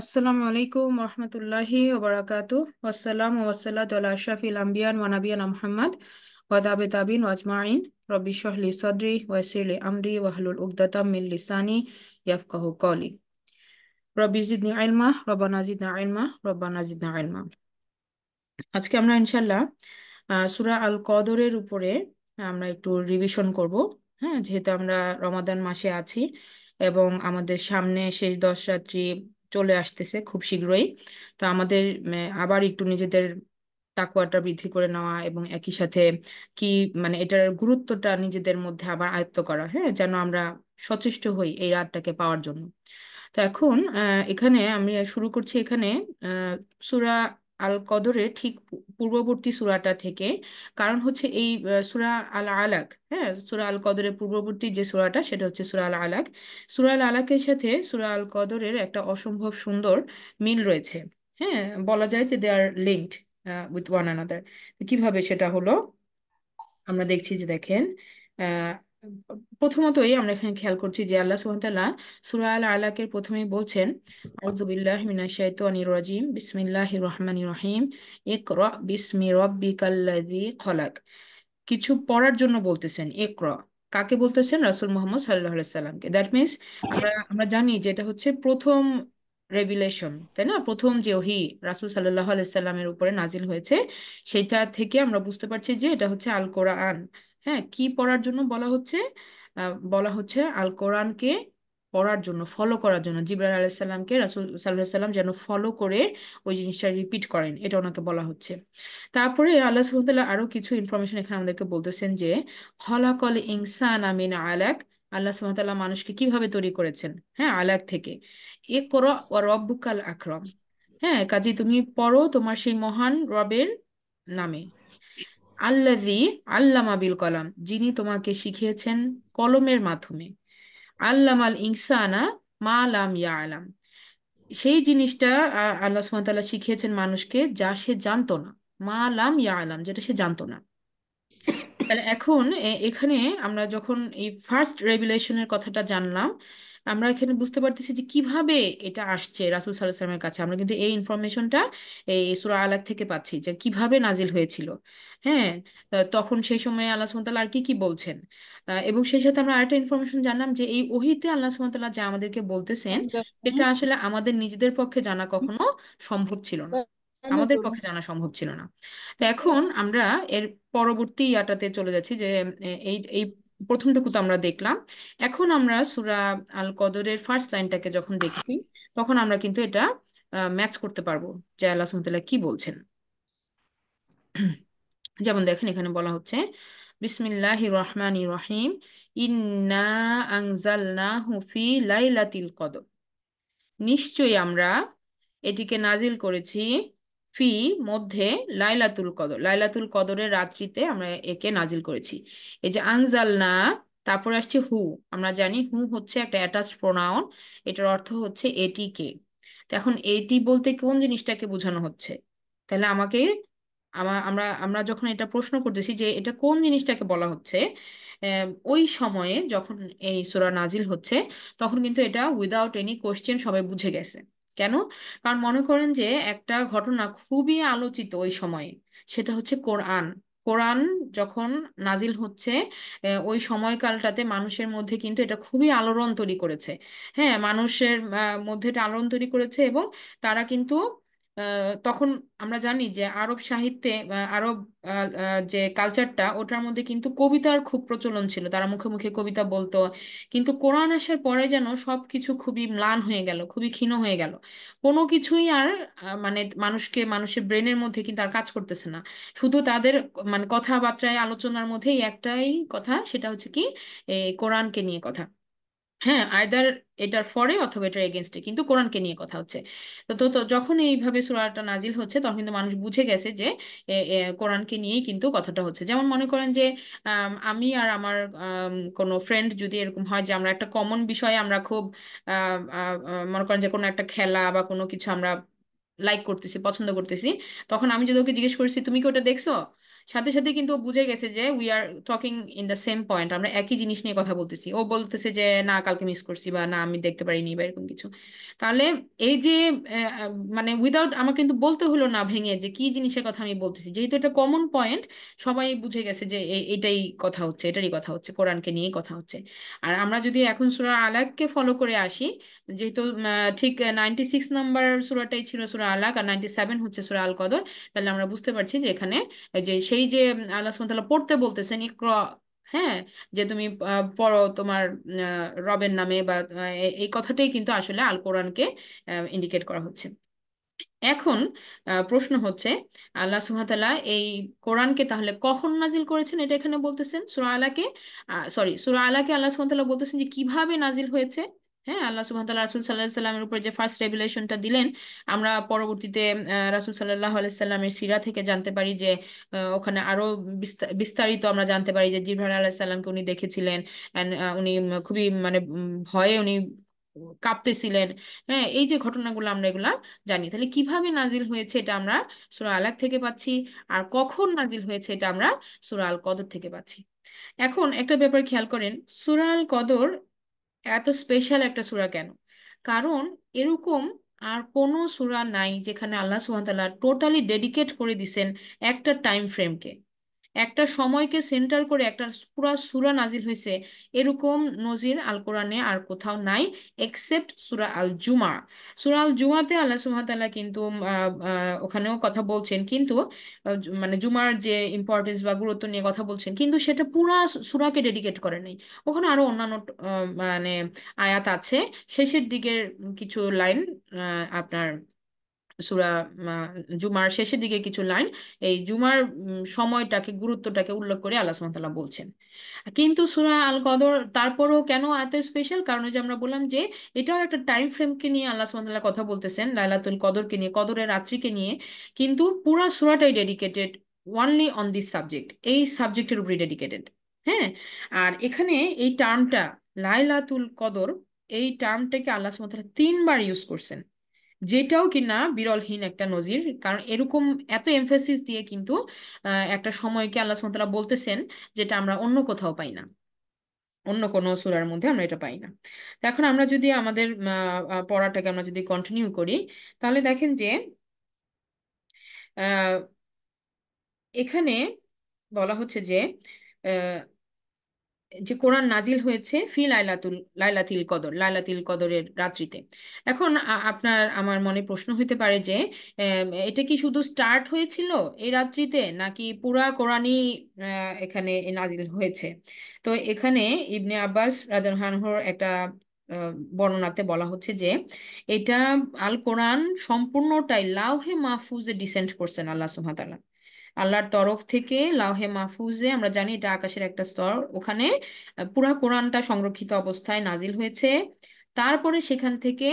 আসসালামু আলাইকুম রহমতুল্লাহি ওবরাকাতু আসসালাম ওয়াসাল্লা আল্লাহ আশরাফিল আম্বিয়ান ওয়ানাবিয়ান মোহাম্মদ ওয়াদাবে তাবিন ওয়াজমাইন রবি শহলি সদরি ওয়াসিলি আমরি ওয়াহলুল উকদাতাম মিল লিসানি ইয়াফকাহু কলি রব্বি জিদনি আইলমা রব্বানা জিদনা আইলমা রব্বানা জিদনা আইলমা আজকে আমরা ইনশাল্লাহ সুরা আল কদরের উপরে আমরা একটু রিভিশন করব হ্যাঁ যেহেতু আমরা রমাদান মাসে আছি এবং আমাদের সামনে শেষ দশ রাত্রি চলে আসতেছে খুব শীঘ্রই তো আমাদের আবার একটু নিজেদের তাকুয়াটা বৃদ্ধি করে নেওয়া এবং একই সাথে কি মানে এটার গুরুত্বটা নিজেদের মধ্যে আবার আয়ত্ত করা হ্যাঁ যেন আমরা সচেষ্ট হই এই রাতটাকে পাওয়ার জন্য তো এখন এখানে আমি শুরু করছি এখানে সুরা আল কদরের ঠিক পূর্ববর্তী সুরাটা থেকে কারণ হচ্ছে এই সুরা আল আলাক হ্যাঁ সুরা আল কদরের পূর্ববর্তী যে সুরাটা সেটা হচ্ছে সুরা আল আলাক সুরা আল আলাকের সাথে সুরা আল কদরের একটা অসম্ভব সুন্দর মিল রয়েছে হ্যাঁ বলা যায় যে they are linked with one another কিভাবে সেটা হলো আমরা দেখছি যে দেখেন প্রথমতই আমরা এখানে খেয়াল করছি যে আল্লাহ সূরা আল আলাকের প্রথমেই বলছেন আউযু বিল্লাহি মিনাশ শাইতানির রাজিম বিসমিল্লাহির রহমানির রহিম ইকরা বিসমি খলাক কিছু পড়ার জন্য বলতেছেন ইকরা কাকে বলতেছেন রাসূল মুহাম্মদ সাল্লাল্লাহু আলাইহি সাল্লামকে দ্যাট মিন্স আমরা আমরা জানি যে এটা হচ্ছে প্রথম রেভিলেশন তাই না প্রথম যে ওহি রাসুল সাল্লাহ আলাইসাল্লামের উপরে নাজিল হয়েছে সেটা থেকে আমরা বুঝতে পারছি যে এটা হচ্ছে আল কোরআন হ্যাঁ কি পড়ার জন্য বলা হচ্ছে বলা হচ্ছে আল কোরআনকে পড়ার জন্য ফলো করার জন্য জিবরাল আলাইসাল্লামকে রাসুল সাল্লাহ সাল্লাম যেন ফলো করে ওই জিনিসটা রিপিট করেন এটা ওনাকে বলা হচ্ছে তারপরে আল্লাহ সুহতাল্লাহ আরও কিছু ইনফরমেশন এখানে আমাদেরকে বলতেছেন যে হলাকল ইনসান আমিন আলাক আল্লাহ সুহতাল্লাহ মানুষকে কিভাবে তৈরি করেছেন হ্যাঁ আলাক থেকে এ কর রব্বুকাল আকরম হ্যাঁ কাজে তুমি পড়ো তোমার সেই মহান রবের নামে আল্লাজি আল্লামা বিল কলাম যিনি তোমাকে শিখিয়েছেন কলমের মাধ্যমে আল্লামাল ইনসানা মা আলাম ইয়া আলাম সেই জিনিসটা আল্লাহ সুমতাল্লাহ শিখিয়েছেন মানুষকে যা সে জানতো না মা আলাম ইয়া আলাম যেটা সে জানতো না তাহলে এখন এখানে আমরা যখন এই ফার্স্ট রেভুলেশনের কথাটা জানলাম আমরা এখানে বুঝতে পারতেছি যে কিভাবে এটা আসছে রাসুল সাল্লাহ সাল্লামের কাছে আমরা কিন্তু এই ইনফরমেশনটা এই সুরা আলাক থেকে পাচ্ছি যে কিভাবে নাজিল হয়েছিল হ্যাঁ তখন সেই সময় আল্লাহ সুমতাল আর কি কি বলছেন এবং সেই সাথে আমরা আরেকটা ইনফরমেশন জানলাম যে এই ওহিতে আল্লাহ সুমতাল্লাহ যা আমাদেরকে বলতেছেন এটা আসলে আমাদের নিজেদের পক্ষে জানা কখনো সম্ভব ছিল না আমাদের পক্ষে জানা সম্ভব ছিল না তো এখন আমরা এর পরবর্তী ইয়াটাতে চলে যাচ্ছি যে এই এই প্রথমটুকু তো আমরা দেখলাম এখন আমরা সুরা আল কদরের ফার্স্ট লাইনটাকে যখন দেখছি তখন আমরা কিন্তু এটা ম্যাচ করতে পারবো যে আল্লাহ সুমতাল্লাহ কি বলছেন যেমন দেখেন এখানে বলা হচ্ছে বিসমিল্লাহ রহমান রহিম ইন্না আংজালনা হুফি লাইলাতিল কদর নিশ্চয়ই আমরা এটিকে নাজিল করেছি ফি মধ্যে লাইলাতুল কদর লাইলাতুল কদরের রাত্রিতে আমরা একে নাজিল করেছি এই যে আনজালনা তারপরে আসছে হু আমরা জানি হু হচ্ছে একটা অ্যাটাচ প্রোনাউন এটার অর্থ হচ্ছে এটিকে এখন এটি বলতে কোন জিনিসটাকে বোঝানো হচ্ছে তাহলে আমাকে আমরা আমরা যখন এটা প্রশ্ন করতেছি যে এটা কোন জিনিসটাকে বলা হচ্ছে ওই সময়ে যখন এই সুরা নাজিল হচ্ছে তখন কিন্তু এটা উইদাউট এনি কোশ্চেন সবাই বুঝে গেছে কেন কারণ মনে করেন যে একটা ঘটনা খুবই আলোচিত ওই সময়ে সেটা হচ্ছে কোরআন কোরআন যখন নাজিল হচ্ছে ওই সময়কালটাতে মানুষের মধ্যে কিন্তু এটা খুবই আলোড়ন তৈরি করেছে হ্যাঁ মানুষের মধ্যে এটা আলোড়ন তৈরি করেছে এবং তারা কিন্তু তখন আমরা জানি যে আরব সাহিত্যে আরব যে কালচারটা ওটার মধ্যে কিন্তু কবিতার খুব প্রচলন ছিল তারা মুখে মুখে কবিতা বলতো কিন্তু কোরআন আসার পরে যেন সব কিছু খুবই ম্লান হয়ে গেল খুবই ক্ষীণ হয়ে গেল কোনো কিছুই আর মানে মানুষকে মানুষের ব্রেনের মধ্যে কিন্তু আর কাজ করতেছে না শুধু তাদের মানে কথাবার্তায় আলোচনার মধ্যেই একটাই কথা সেটা হচ্ছে কি এই কোরআনকে নিয়ে কথা হ্যাঁ আয়দার এটার ফরে অথবা এটার এগেনস্টে কিন্তু কোরআনকে নিয়ে কথা হচ্ছে তো তো যখন এইভাবে সুরাটা নাজিল হচ্ছে তখন কিন্তু মানুষ বুঝে গেছে যে কোরআনকে নিয়েই কিন্তু কথাটা হচ্ছে যেমন মনে করেন যে আমি আর আমার কোনো ফ্রেন্ড যদি এরকম হয় যে আমরা একটা কমন বিষয়ে আমরা খুব মনে করেন যে কোনো একটা খেলা বা কোনো কিছু আমরা লাইক করতেছি পছন্দ করতেছি তখন আমি যদি ওকে জিজ্ঞেস করছি তুমি কি ওটা দেখছো সাথে সাথে কিন্তু বুঝে গেছে যে we are talking in the same point আমরা একই জিনিস নিয়ে কথা বলতেছি ও বলতেছে যে না কালকে মিস করছি বা না আমি দেখতে পারিনি বা এরকম কিছু তাহলে এই যে মানে উইদাউট আমার কিন্তু বলতে হলো না ভেঙে যে কি জিনিসের কথা আমি বলতেছি যেহেতু এটা কমন পয়েন্ট সবাই বুঝে গেছে যে এটাই কথা হচ্ছে এটারই কথা হচ্ছে কোরআনকে নিয়েই কথা হচ্ছে আর আমরা যদি এখন সুরা আলাককে ফলো করে আসি যেহেতু ঠিক নাইনটি সিক্স নাম্বার সুরাটাই ছিল সুরা আলাক আর নাইনটি সেভেন হচ্ছে সুরা আল কদর তাহলে আমরা বুঝতে পারছি যে এখানে যে সেই যে আল্লাহ সুমতাল্লাহ পড়তে বলতেছেন ইক্র হ্যাঁ যে তুমি পড়ো তোমার রবের নামে বা এই কথাটাই কিন্তু আসলে আল কোরআনকে ইন্ডিকেট করা হচ্ছে এখন প্রশ্ন হচ্ছে আল্লাহ সুহাতাল্লাহ এই কোরআনকে তাহলে কখন নাজিল করেছেন এটা এখানে বলতেছেন সুরা আলাকে সরি সুরা আলাকে আল্লাহ সুহাতাল্লাহ বলতেছেন যে কিভাবে নাজিল হয়েছে হ্যাঁ আল্লাহ সুবহান তাআলা রাসূল সাল্লাল্লাহু আলাইহি সাল্লামের উপর যে ফার্স্ট রেভেলেশনটা দিলেন আমরা পরবর্তীতে রাসূল সাল্লাল্লাহু আলাইহি সাল্লামের সিরা থেকে জানতে পারি যে ওখানে আরো বিস্তারিত আমরা জানতে পারি যে জিবরাইল আলাইহিস সালামকে উনি দেখেছিলেন এন্ড উনি খুবই মানে ভয়ে উনি কাঁপতেছিলেন হ্যাঁ এই যে ঘটনাগুলো আমরা এগুলা জানি তাহলে কিভাবে নাজিল হয়েছে এটা আমরা সুরা আলাক থেকে পাচ্ছি আর কখন নাজিল হয়েছে এটা আমরা সুরা আল কদর থেকে পাচ্ছি এখন একটা ব্যাপার খেয়াল করেন সুরা আল কদর এত স্পেশাল একটা সুরা কেন কারণ এরকম আর কোনো সুরা নাই যেখানে আল্লাহ সুহামতাল্লাহ টোটালি ডেডিকেট করে দিছেন একটা টাইম ফ্রেমকে একটা সময়কে সেন্টার করে একটা পুরা সুরা নাজিল হয়েছে এরকম নজির আল কোরআনে আর কোথাও নাই এক্সেপ্ট সুরা আল জুমা সুরা আল জুমাতে আল্লাহ সুহামতাল্লাহ কিন্তু ওখানেও কথা বলছেন কিন্তু মানে জুমার যে ইম্পর্টেন্স বা গুরুত্ব নিয়ে কথা বলছেন কিন্তু সেটা পুরা সুরাকে ডেডিকেট করে নাই ওখানে আরো অন্যান্য মানে আয়াত আছে শেষের দিকের কিছু লাইন আপনার সুরা জুমার শেষের দিকে কিছু লাইন এই জুমার সময়টাকে গুরুত্বটাকে উল্লেখ করে আল্লাহ সুমতাল্লাহ বলছেন কিন্তু সুরা আল কদর তারপরও কেন এত স্পেশাল কারণ যে আমরা বললাম যে এটাও একটা টাইম ফ্রেমকে নিয়ে আল্লাহ সুমতাল্লাহ কথা বলতেছেন লাইলাতুল কদরকে নিয়ে কদরের রাত্রিকে নিয়ে কিন্তু পুরা সুরাটাই dedicated only on this subject এই সাবজেক্টের উপরে ডেডিকেটেড হ্যাঁ আর এখানে এই টার্মটা লাইলাতুল কদর এই টার্মটাকে আল্লাহ সুমতাল্লাহ তিনবার ইউজ করছেন যেটাও কিনা বিরলহীন একটা নজির কারণ এরকম এত এমফেসিস দিয়ে কিন্তু একটা সময়কে আল্লাহ সুমতলা বলতেছেন যেটা আমরা অন্য কোথাও পাই না অন্য কোনো সুরার মধ্যে আমরা এটা পাই না এখন আমরা যদি আমাদের পড়াটাকে আমরা যদি কন্টিনিউ করি তাহলে দেখেন যে এখানে বলা হচ্ছে যে যে কোরআন নাজিল হয়েছে ফি লাইলাতুল লাইলাতিল কদর লাইলাতিল কদরের রাত্রিতে এখন আপনার আমার মনে প্রশ্ন হইতে পারে যে এটা কি শুধু স্টার্ট হয়েছিল এই রাত্রিতে নাকি পুরা কোরআনই এখানে নাজিল হয়েছে তো এখানে ইবনে আব্বাস রাদনহানহর একটা বর্ণনাতে বলা হচ্ছে যে এটা আল কোরআন সম্পূর্ণটাই লাউহে মাহফুজে ডিসেন্ট করছেন আল্লাহ সুহাতাল্লাহ আল্লাহর তরফ থেকে লাউহে মাহফুজে আমরা জানি এটা আকাশের একটা স্তর ওখানে পুরা কোরআনটা সংরক্ষিত অবস্থায় নাজিল হয়েছে তারপরে সেখান থেকে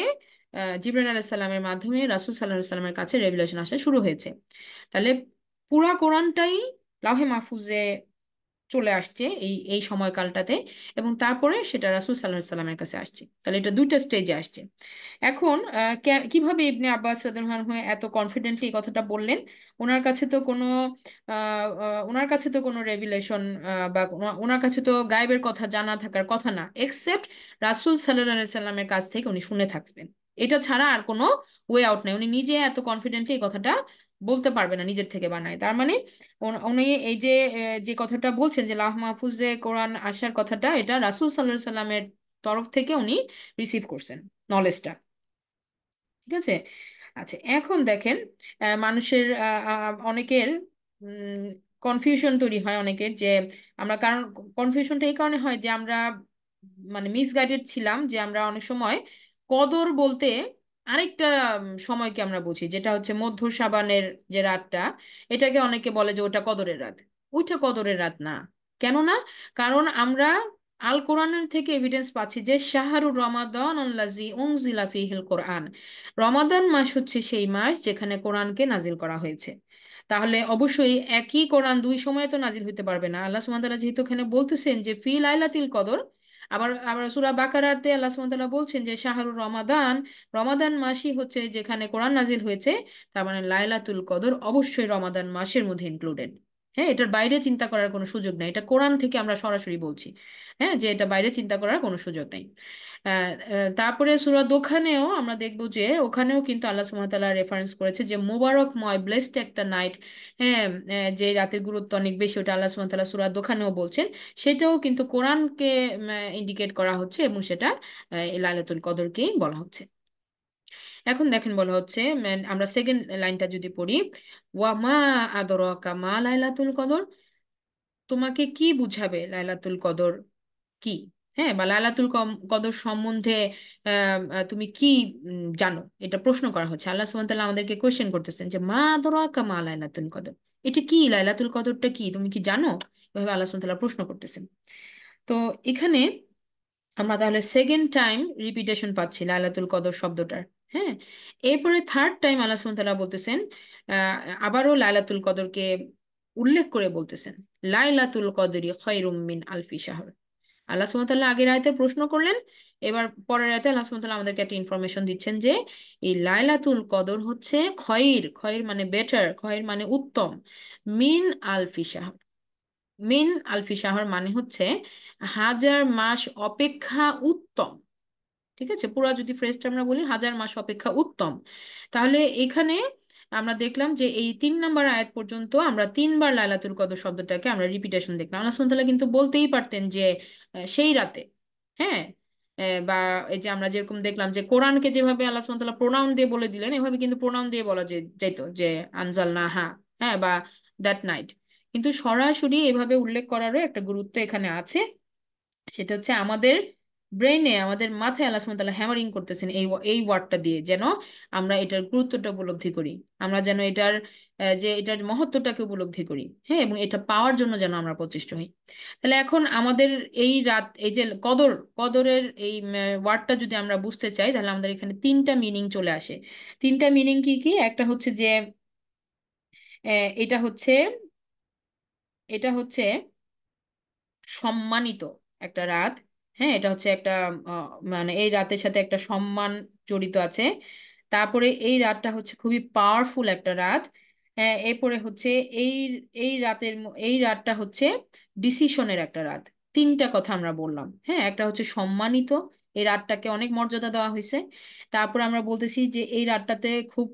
জিবরাল আলাইসাল্লামের মাধ্যমে রাসুল সাল্লাহ সাল্লামের কাছে রেভুলেশন আসা শুরু হয়েছে তাহলে পুরা কোরআনটাই লাউহে মাহফুজে চলে আসছে এই এই সময়কালটাতে এবং তারপরে সেটা রাসুল সাল্লাহ সাল্লামের কাছে আসছে তাহলে এটা দুইটা স্টেজে আসছে এখন কিভাবে ইবনে আব্বাস রহমান হয়ে এত কনফিডেন্টলি এই কথাটা বললেন ওনার কাছে তো কোনো ওনার কাছে তো কোনো রেভিলেশন বা ওনার কাছে তো গায়েবের কথা জানা থাকার কথা না এক্সেপ্ট রাসুল সাল্লাহ সাল্লামের কাছ থেকে উনি শুনে থাকবেন এটা ছাড়া আর কোনো ওয়ে আউট নাই উনি নিজে এত কনফিডেন্টলি এই কথাটা বলতে পারবে না নিজের থেকে বানায় তার মানে উনি এই যে যে কথাটা বলছেন যে লাহ মাহফুজে কোরআন আসার কথাটা এটা রাসুল সাল্লাহ সাল্লামের তরফ থেকে উনি রিসিভ করছেন নলেজটা ঠিক আছে আচ্ছা এখন দেখেন মানুষের অনেকের কনফিউশন তৈরি হয় অনেকের যে আমরা কারণ কনফিউশনটা এই কারণে হয় যে আমরা মানে মিসগাইডেড ছিলাম যে আমরা অনেক সময় কদর বলতে আরেকটা সময়কে আমরা বুঝি যেটা হচ্ছে মধ্য সাবানের যে রাতটা এটাকে অনেকে বলে যে ওটা কদরের রাত ওইটা কদরের রাত না কেন না কারণ আমরা আল কোরআনের থেকে এভিডেন্স পাচ্ছি যে শাহরুর রমাদান আল্লাজি জিলাফি ফিহিল কোরআন রমাদান মাস হচ্ছে সেই মাস যেখানে কোরআনকে নাজিল করা হয়েছে তাহলে অবশ্যই একই কোরআন দুই সময়ে তো নাজিল হতে পারবে না আল্লাহ সুমান ওয়া যেহেতু এখানে বলতেছেন যে ফিল আইলাতিল কদর আবার আবার সুরা বাকারাতে আল্লাহ সুমতাল্লাহ বলছেন যে শাহরুর রমাদান রমাদান মাসই হচ্ছে যেখানে কোরআন নাজিল হয়েছে তার মানে লায়লাতুল কদর অবশ্যই রমাদান মাসের মধ্যে ইনক্লুডেড হ্যাঁ এটার বাইরে চিন্তা করার কোনো সুযোগ নাই এটা কোরআন থেকে আমরা সরাসরি বলছি হ্যাঁ যে এটা বাইরে চিন্তা করার কোনো সুযোগ নাই তারপরে সুরা দোখানেও আমরা দেখবো যে ওখানেও কিন্তু আল্লাহ সুমতাল্লাহ রেফারেন্স করেছে যে ময় ব্লেসড একটা নাইট হ্যাঁ যে রাতের গুরুত্ব অনেক বেশি ওটা আল্লাহ সুমতাল্লাহ সুরা দোখানেও বলছেন সেটাও কিন্তু কোরআনকে ইন্ডিকেট করা হচ্ছে এবং সেটা লালাতুল কদরকেই বলা হচ্ছে এখন দেখেন বলা হচ্ছে আমরা সেকেন্ড লাইনটা যদি পড়ি ওয়া মা আদর মা লাইলাতুল কদর তোমাকে কি বুঝাবে লাইলাতুল কদর কি হ্যাঁ বা লাইলাতুল কদর সম্বন্ধে তুমি কি জানো এটা প্রশ্ন করা হচ্ছে আল্লাহ সুবহানাহু আমাদেরকে কোশ্চেন করতেছেন যে মা আদরাকা মা লাইলাতুল কদর এটা কি লাইলাতুল কদরটা কি তুমি কি জানো এভাবে আল্লাহ সুবহানাহু প্রশ্ন করতেছেন তো এখানে আমরা তাহলে সেকেন্ড টাইম রিপিটেশন পাচ্ছি লাইলাতুল কদর শব্দটার হ্যাঁ এরপরে থার্ড টাইম আল্লাহ সুবহানাহু বলতেছেন আবারও লাইলাতুল কদরকে উল্লেখ করে বলতেছেন লাইলাতুল কদরি খয়রুম মিন আলফি শাহর আল্লাহ সুমতাল্লাহ আগের আয়তে প্রশ্ন করলেন এবার পরের আয়তে আল্লাহ সুমতাল্লাহ আমাদেরকে একটা ইনফরমেশন দিচ্ছেন যে এই লাইলাতুল কদর হচ্ছে খয়ের খয়ের মানে বেটার খয়ের মানে উত্তম মিন আলফি শাহর মিন আলফি শাহর মানে হচ্ছে হাজার মাস অপেক্ষা উত্তম ঠিক আছে পুরা যদি ফ্রেজটা আমরা বলি হাজার মাস অপেক্ষা উত্তম তাহলে এখানে আমরা দেখলাম যে এই তিন নাম্বার আয়াত পর্যন্ত আমরা তিনবার লাইলাতুল কদর শব্দটাকে আমরা রিপিটেশন দেখলাম আল্লাহ সুন্তাল্লাহ কিন্তু বলতেই পারতেন যে সেই রাতে হ্যাঁ বা এই যে আমরা যেরকম দেখলাম যে কোরআনকে যেভাবে আল্লাহ সুমতাল্লাহ প্রোনাউন দিয়ে বলে দিলেন এভাবে কিন্তু প্রোনাউন দিয়ে বলা যেত যে আনজাল না হা হ্যাঁ বা দ্যাট নাইট কিন্তু সরাসরি এভাবে উল্লেখ করারও একটা গুরুত্ব এখানে আছে সেটা হচ্ছে আমাদের ব্রেনে আমাদের মাথায় আল্লাহ সুমতাল্লাহ হ্যামারিং করতেছেন এই এই ওয়ার্ডটা দিয়ে যেন আমরা এটার গুরুত্বটা উপলব্ধি করি আমরা যেন এটার যে এটার মহত্বটাকে উপলব্ধি করি হ্যাঁ এবং এটা পাওয়ার জন্য যেন আমরা প্রচেষ্ট হই তাহলে এখন আমাদের এই রাত এই যে কদর কদরের এই ওয়ার্ডটা যদি আমরা বুঝতে চাই তাহলে আমাদের এখানে তিনটা মিনিং চলে আসে তিনটা মিনিং কি কি একটা হচ্ছে যে এটা হচ্ছে এটা হচ্ছে সম্মানিত একটা রাত হ্যাঁ এটা হচ্ছে একটা মানে এই রাতের সাথে একটা সম্মান জড়িত আছে তারপরে এই রাতটা হচ্ছে খুবই পাওয়ারফুল একটা রাত হ্যাঁ এরপরে হচ্ছে এই এই রাতের এই রাতটা হচ্ছে ডিসিশনের একটা রাত তিনটা কথা আমরা বললাম হ্যাঁ একটা হচ্ছে সম্মানিত এই রাতটাকে অনেক মর্যাদা দেওয়া হয়েছে তারপর আমরা বলতেছি যে এই রাতটাতে খুব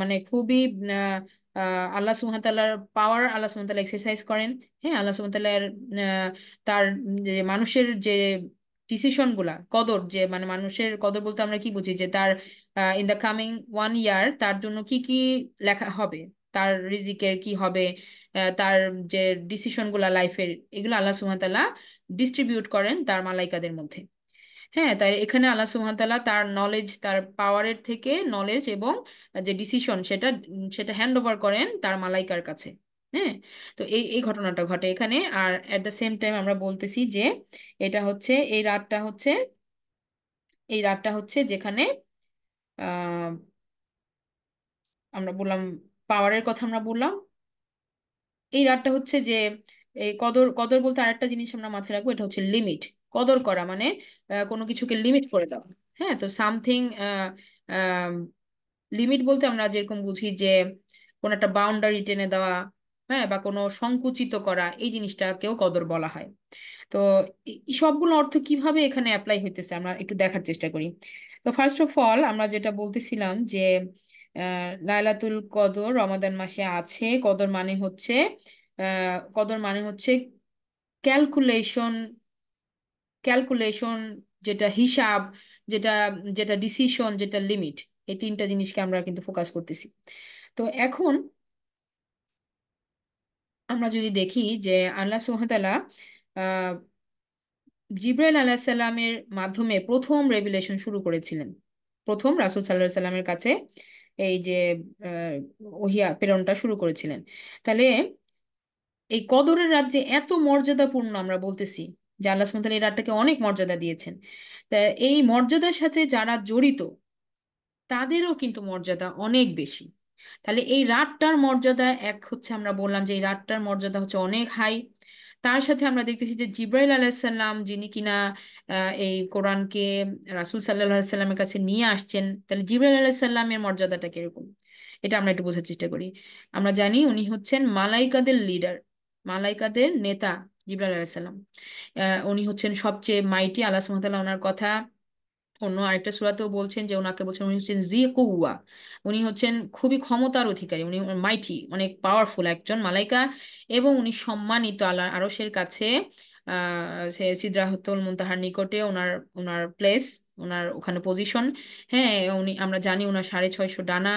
মানে খুবই আল্লাহ সুহামতাল্লাহর পাওয়ার আল্লাহ সুহামতাল্লাহ এক্সারসাইজ করেন হ্যাঁ আল্লাহ সুহামতাল্লাহর তার যে মানুষের যে ডিসিশন গুলা কদর যে মানে মানুষের কদর বলতে আমরা কি বুঝি যে তার in the coming one year তার জন্য কি কি লেখা হবে তার রিজিকের কি হবে তার যে ডিসিশনগুলা লাইফের এগুলো আল্লাহ সুহামতাল্লাহ ডিস্ট্রিবিউট করেন তার মালাইকাদের মধ্যে হ্যাঁ তাই এখানে আল্লাহ সুবহানাহু তার নলেজ তার পাওয়ারের থেকে নলেজ এবং যে ডিসিশন সেটা সেটা হ্যান্ড ওভার করেন তার মালাইকার কাছে হ্যাঁ তো এই এই ঘটনাটা ঘটে এখানে আর অ্যাট দ্য সেম টাইম আমরা বলতেছি যে এটা হচ্ছে এই রাতটা হচ্ছে এই রাতটা হচ্ছে যেখানে আমরা বললাম পাওয়ারের কথা আমরা বললাম এই রাতটা হচ্ছে যে এই কদর কদর বলতে আরেকটা জিনিস আমরা মাথায় রাখবো এটা হচ্ছে লিমিট কদর করা মানে কোনো কিছুকে লিমিট করে দেওয়া হ্যাঁ তো সামথিং লিমিট বলতে আমরা যেরকম বুঝি যে কোনো একটা বাউন্ডারি টেনে দেওয়া হ্যাঁ বা কোনো সংকুচিত করা এই জিনিসটাকেও কদর বলা হয় তো সবগুলো অর্থ কিভাবে এখানে অ্যাপ্লাই হইতেছে আমরা একটু দেখার চেষ্টা করি তো ফার্স্ট অফ অল আমরা যেটা বলতেছিলাম যে লাইলাতুল কদর রমাদান মাসে আছে কদর মানে হচ্ছে কদর মানে হচ্ছে ক্যালকুলেশন ক্যালকুলেশন যেটা হিসাব যেটা যেটা ডিসিশন যেটা লিমিট এই তিনটা জিনিসকে আমরা কিন্তু ফোকাস করতেছি তো এখন আমরা যদি দেখি যে আল্লাহ সোহাতালা জিব্রাইল আল্লাহ সাল্লামের মাধ্যমে প্রথম রেভিলেশন শুরু করেছিলেন প্রথম রাসুল সাল্লাহ সাল্লামের কাছে এই যে ওহিয়া প্রেরণটা শুরু করেছিলেন তাহলে এই কদরের রাজ্যে এত মর্যাদাপূর্ণ আমরা বলতেছি যে আল্লাহ এই রাতটাকে অনেক মর্যাদা দিয়েছেন তা এই মর্যাদার সাথে যারা জড়িত তাদেরও কিন্তু মর্যাদা অনেক বেশি তাহলে এই রাতটার মর্যাদা এক হচ্ছে আমরা বললাম যে এই রাতটার মর্যাদা হচ্ছে অনেক হাই তার সাথে আমরা দেখতেছি যে জিব্রাইল আলাহিসাল্লাম যিনি কিনা এই কোরআনকে রাসুল সাল্লাহ সাল্লামের কাছে নিয়ে আসছেন তাহলে জিব্রাইল আলাহিসাল্লামের মর্যাদাটা কিরকম এটা আমরা একটু বোঝার চেষ্টা করি আমরা জানি উনি হচ্ছেন মালাইকাদের লিডার মালাইকাদের নেতা জিবরাল আলাইসাল্লাম উনি হচ্ছেন সবচেয়ে মাইটি আল্লাহ সুমতাল্লাহ ওনার কথা অন্য আরেকটা সুরাতেও বলছেন যে ওনাকে বলছেন উনি হচ্ছেন জি কৌয়া উনি হচ্ছেন খুবই ক্ষমতার অধিকারী উনি মাইটি অনেক পাওয়ারফুল একজন মালাইকা এবং উনি সম্মানিত আল্লাহ আরসের কাছে আহ সিদ্রাহতুল মুনতাহার নিকটে ওনার ওনার প্লেস ওনার ওখানে পজিশন হ্যাঁ উনি আমরা জানি ওনার সাড়ে ছয়শো ডানা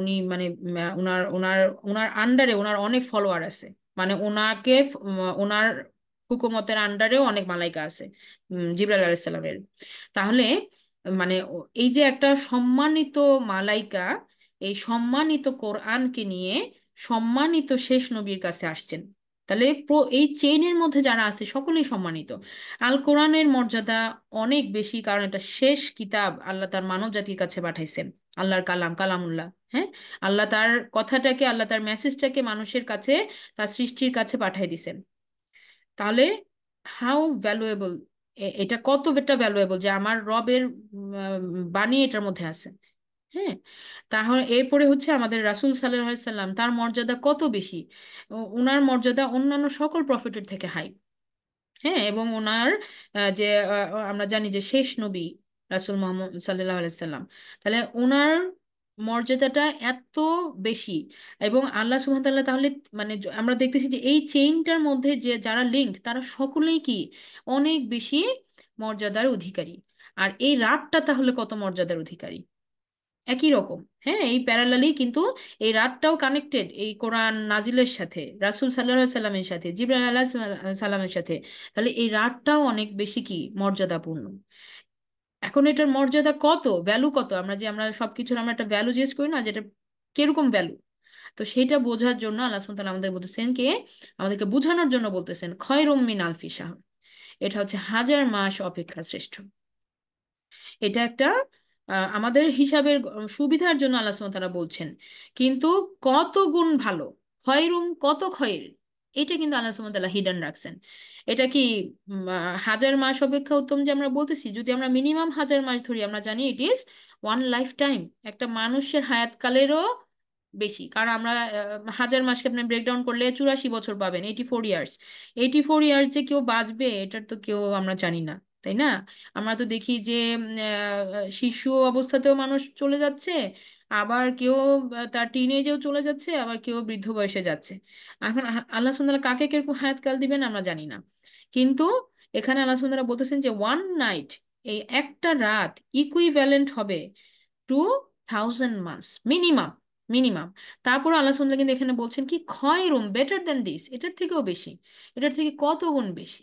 উনি মানে ওনার ওনার ওনার আন্ডারে ওনার অনেক ফলোয়ার আছে মানে ওনাকে ওনার হুকুমতের আন্ডারেও অনেক মালাইকা আছে জিবরাল আলাইসাল্লামের তাহলে মানে এই যে একটা সম্মানিত মালাইকা এই সম্মানিত কোরআনকে নিয়ে সম্মানিত শেষ নবীর কাছে আসছেন তাহলে এই চেইনের মধ্যে যারা আছে সকলেই সম্মানিত আল কোরআনের মর্যাদা অনেক বেশি কারণ এটা শেষ কিতাব আল্লাহ তার মানব জাতির কাছে পাঠাইছেন আল্লাহর কালাম কালামুল্লাহ হ্যাঁ আল্লাহ তার কথাটাকে আল্লাহ তার মেসেজটাকে মানুষের কাছে তার সৃষ্টির কাছে পাঠাই দিছেন তাহলে হাউ ভ্যালুয়েবল এটা কত বেটা ভ্যালুয়েবল যে আমার রবের বাণী এটার মধ্যে আছে হ্যাঁ তাহলে এরপরে হচ্ছে আমাদের রাসুল সাল্লাম তার মর্যাদা কত বেশি ওনার মর্যাদা অন্যান্য সকল প্রফিটের থেকে হাই হ্যাঁ এবং ওনার যে আমরা জানি যে শেষ নবী রাসুল মোহাম্মদ সাল্লাহ সাল্লাম তাহলে ওনার মর্যাদাটা এত বেশি এবং আল্লাহ তাআলা তাহলে মানে আমরা দেখতেছি যে এই চেইনটার মধ্যে যে যারা লিঙ্ক তারা সকলেই কি অনেক বেশি মর্যাদার অধিকারী আর এই রাতটা তাহলে কত মর্যাদার অধিকারী একই রকম হ্যাঁ এই প্যারালালি কিন্তু এই রাতটাও কানেক্টেড এই কোরআন নাজিলের সাথে রাসুল সাল্লাহ সাল্লামের সাথে জিবরাল আল্লাহ সাল্লামের সাথে তাহলে এই রাতটাও অনেক বেশি কি মর্যাদাপূর্ণ এখন এটার মর্যাদা কত ভ্যালু কত আমরা যে আমরা সবকিছুর আমরা একটা ভ্যালু জিজ্ঞেস করি না যেটা কিরকম ভ্যালু তো সেটা বোঝার জন্য আল্লাহ সুলতান আমাদের বলতেছেন কে আমাদেরকে বোঝানোর জন্য বলতেছেন খয়রম মিন আলফি শাহ এটা হচ্ছে হাজার মাস অপেক্ষা শ্রেষ্ঠ এটা একটা আমাদের হিসাবের সুবিধার জন্য আল্লাহ তারা বলছেন কিন্তু কত গুণ ভালো খয়রুম কত ক্ষয়ের এটা কিন্তু আল্লাহ সুমতাল্লাহ হিডেন রাখছেন এটা কি হাজার মাস অপেক্ষা উত্তম যে আমরা বলতেছি যদি আমরা মিনিমাম হাজার মাস ধরি আমরা জানি it is one life time একটা মানুষের হায়াতকালেরও বেশি কারণ আমরা হাজার মাসকে আপনি ব্রেকডাউন করলে চুরাশি বছর পাবেন eighty four years eighty four years যে কেউ বাঁচবে এটার তো কেউ আমরা জানি না তাই না আমরা তো দেখি যে শিশু অবস্থাতেও মানুষ চলে যাচ্ছে আবার কেউ তার এজেও চলে যাচ্ছে আবার কেউ বৃদ্ধ বয়সে যাচ্ছে এখন আল্লাহ সুন্দর কাকে কিরকম হায়াতকাল দিবেন আমরা জানি না কিন্তু এখানে আল্লাহ সুন্দরা বলতেছেন যে ওয়ান নাইট এই একটা রাত ইকুইভ্যালেন্ট হবে two thousand months minimum minimum তারপর আল্লাহ সুন্দর কিন্তু এখানে বলছেন কি ক্ষয় রুম বেটার দেন দিস এটার থেকেও বেশি এটার থেকে কত গুণ বেশি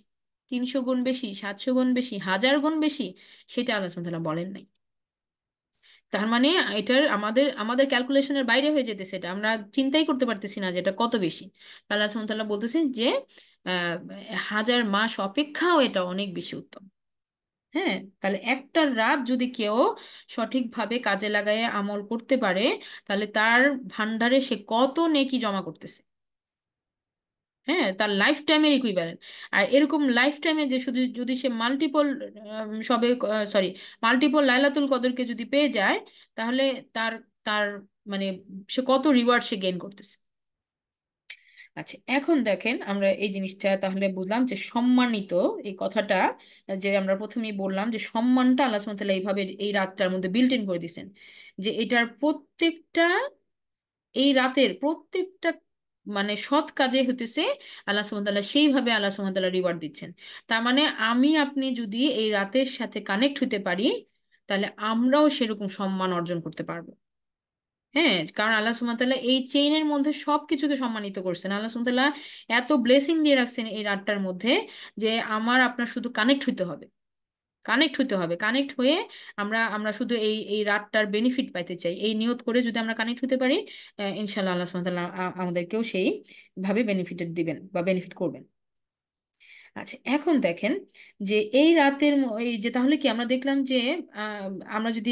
তিনশো গুণ বেশি সাতশো গুণ বেশি হাজার গুণ বেশি সেটা আল্লাহ সুন্দরা বলেন নাই তার মানে এটার আমাদের আমাদের ক্যালকুলেশনের বাইরে হয়ে যেতেছে এটা আমরা চিন্তাই করতে পারতেছি না যে এটা কত বেশি আল্লাহ সুমতাল্লাহ বলতেছেন যে হাজার মাস অপেক্ষাও এটা অনেক বেশি উত্তম হ্যাঁ তাহলে একটা রাত যদি কেউ সঠিকভাবে কাজে লাগায় আমল করতে পারে তাহলে তার ভান্ডারে সে কত নেকি জমা করতেছে হ্যাঁ তার লাইফ টাইমের ইকুইভ্যালেন্ট আর এরকম লাইফ টাইমে যে শুধু যদি সে মাল্টিপল সবে সরি মাল্টিপল লাইলাতুল কদরকে যদি পেয়ে যায় তাহলে তার তার মানে সে কত রিওয়ার্ড সে গেইন করতেছে আচ্ছা এখন দেখেন আমরা এই জিনিসটা তাহলে বুঝলাম যে সম্মানিত এই কথাটা যে আমরা প্রথমেই বললাম যে সম্মানটা আল্লাহ সুমতাল্লাহ এইভাবে এই রাতটার মধ্যে বিল্ট ইন করে দিচ্ছেন যে এটার প্রত্যেকটা এই রাতের প্রত্যেকটা মানে সৎ কাজে হতেছে আল্লাহ সুমতাল্লাহ সেইভাবে আল্লাহ সুমতাল্লাহ রিওয়ার্ড দিচ্ছেন তার মানে আমি আপনি যদি এই রাতের সাথে কানেক্ট হতে পারি তাহলে আমরাও সেরকম সম্মান অর্জন করতে পারবো হ্যাঁ কারণ আল্লাহ সুমতাল্লাহ এই চেইনের মধ্যে সব কিছুকে সম্মানিত করছেন আল্লাহ সুমতাল্লাহ এত ব্লেসিং দিয়ে রাখছেন এই রাতটার মধ্যে যে আমার আপনার শুধু কানেক্ট হইতে হবে কানেক্ট হইতে হবে কানেক্ট হয়ে আমরা আমরা শুধু এই এই রাতটার বেনিফিট পাইতে চাই এই নিয়ত করে যদি আমরা কানেক্ট হতে পারি ইনশাল্লাহ আল্লাহ সুমতাল্লাহ আমাদেরকেও সেইভাবে বেনিফিটেড দিবেন বা বেনিফিট করবেন আচ্ছা এখন দেখেন যে এই রাতের এই যে তাহলে কি আমরা দেখলাম যে আমরা যদি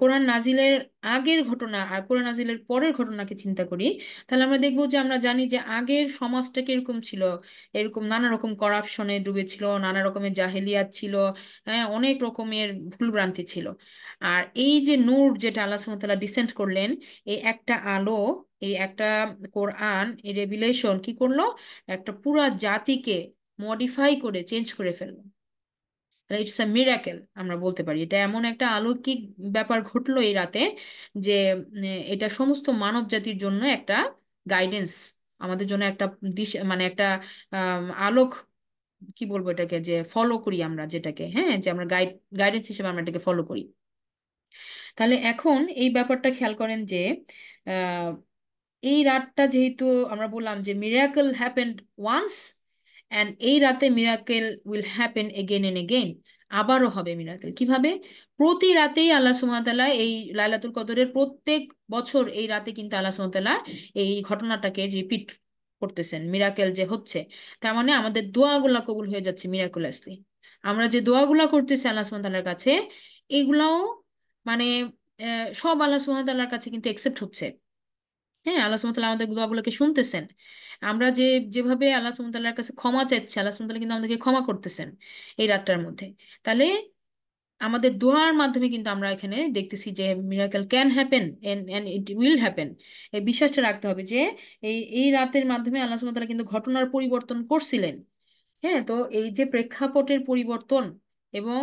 কোরআন নাজিলের আগের ঘটনা আর কোরআন নাজিলের পরের ঘটনাকে চিন্তা করি তাহলে আমরা দেখবো যে আমরা জানি যে আগের সমাজটা কিরকম ছিল এরকম নানা রকম করাপশনে ডুবে ছিল নানা রকমের জাহেলিয়াত ছিল হ্যাঁ অনেক রকমের ভুলভ্রান্তি ছিল আর এই যে নূর যেটা আল্লাহ সুমতাল্লাহ ডিসেন্ট করলেন এই একটা আলো এই একটা কোরআন এই রেভিলেশন কি করলো একটা পুরা জাতিকে মডিফাই করে চেঞ্জ করে ফেললো তাহলে ইটস আ মিরাকেল আমরা বলতে পারি এটা এমন একটা আলৌকিক ব্যাপার ঘটলো এই রাতে যে এটা সমস্ত মানব জাতির জন্য একটা গাইডেন্স আমাদের জন্য একটা দিশ মানে একটা আলোক কি বলবো এটাকে যে ফলো করি আমরা যেটাকে হ্যাঁ যে আমরা গাইড গাইডেন্স হিসেবে আমরা এটাকে ফলো করি তাহলে এখন এই ব্যাপারটা খেয়াল করেন যে এই রাতটা যেহেতু আমরা বললাম যে মিরাকল হ্যাপেন্ড ওয়ান্স অ্যান্ড এই রাতে miracle will happen again and again আবারও হবে মিরাকেল কিভাবে প্রতি রাতেই আল্লাহ সুমতালা এই লাইলাতুল কদরের প্রত্যেক বছর এই রাতে কিন্তু আল্লাহ সুমতালা এই ঘটনাটাকে রিপিট করতেছেন মিরাকেল যে হচ্ছে তার মানে আমাদের দোয়াগুলা কবুল হয়ে যাচ্ছে মিরাকুলাসলি আমরা যে দোয়াগুলা করতেছি আল্লাহ সুমতালার কাছে এগুলাও মানে সব আল্লাহ সুমতালার কাছে কিন্তু একসেপ্ট হচ্ছে হ্যাঁ আল্লাহ সুমতাল আমাদের দোয়াগুলোকে শুনতেছেন আমরা যে যেভাবে আল্লাহ সুমতাল্লাহর কাছে ক্ষমা চাইছি আল্লাহ সুমতাল্লাহ কিন্তু আমাদেরকে ক্ষমা করতেছেন এই রাতটার মধ্যে তাহলে আমাদের দোয়ার মাধ্যমে কিন্তু আমরা এখানে দেখতেছি যে miracle can happen and it will happen এই বিশ্বাসটা রাখতে হবে যে এই এই রাতের মাধ্যমে আল্লাহ সুমতাল্লাহ কিন্তু ঘটনার পরিবর্তন করছিলেন হ্যাঁ তো এই যে প্রেক্ষাপটের পরিবর্তন এবং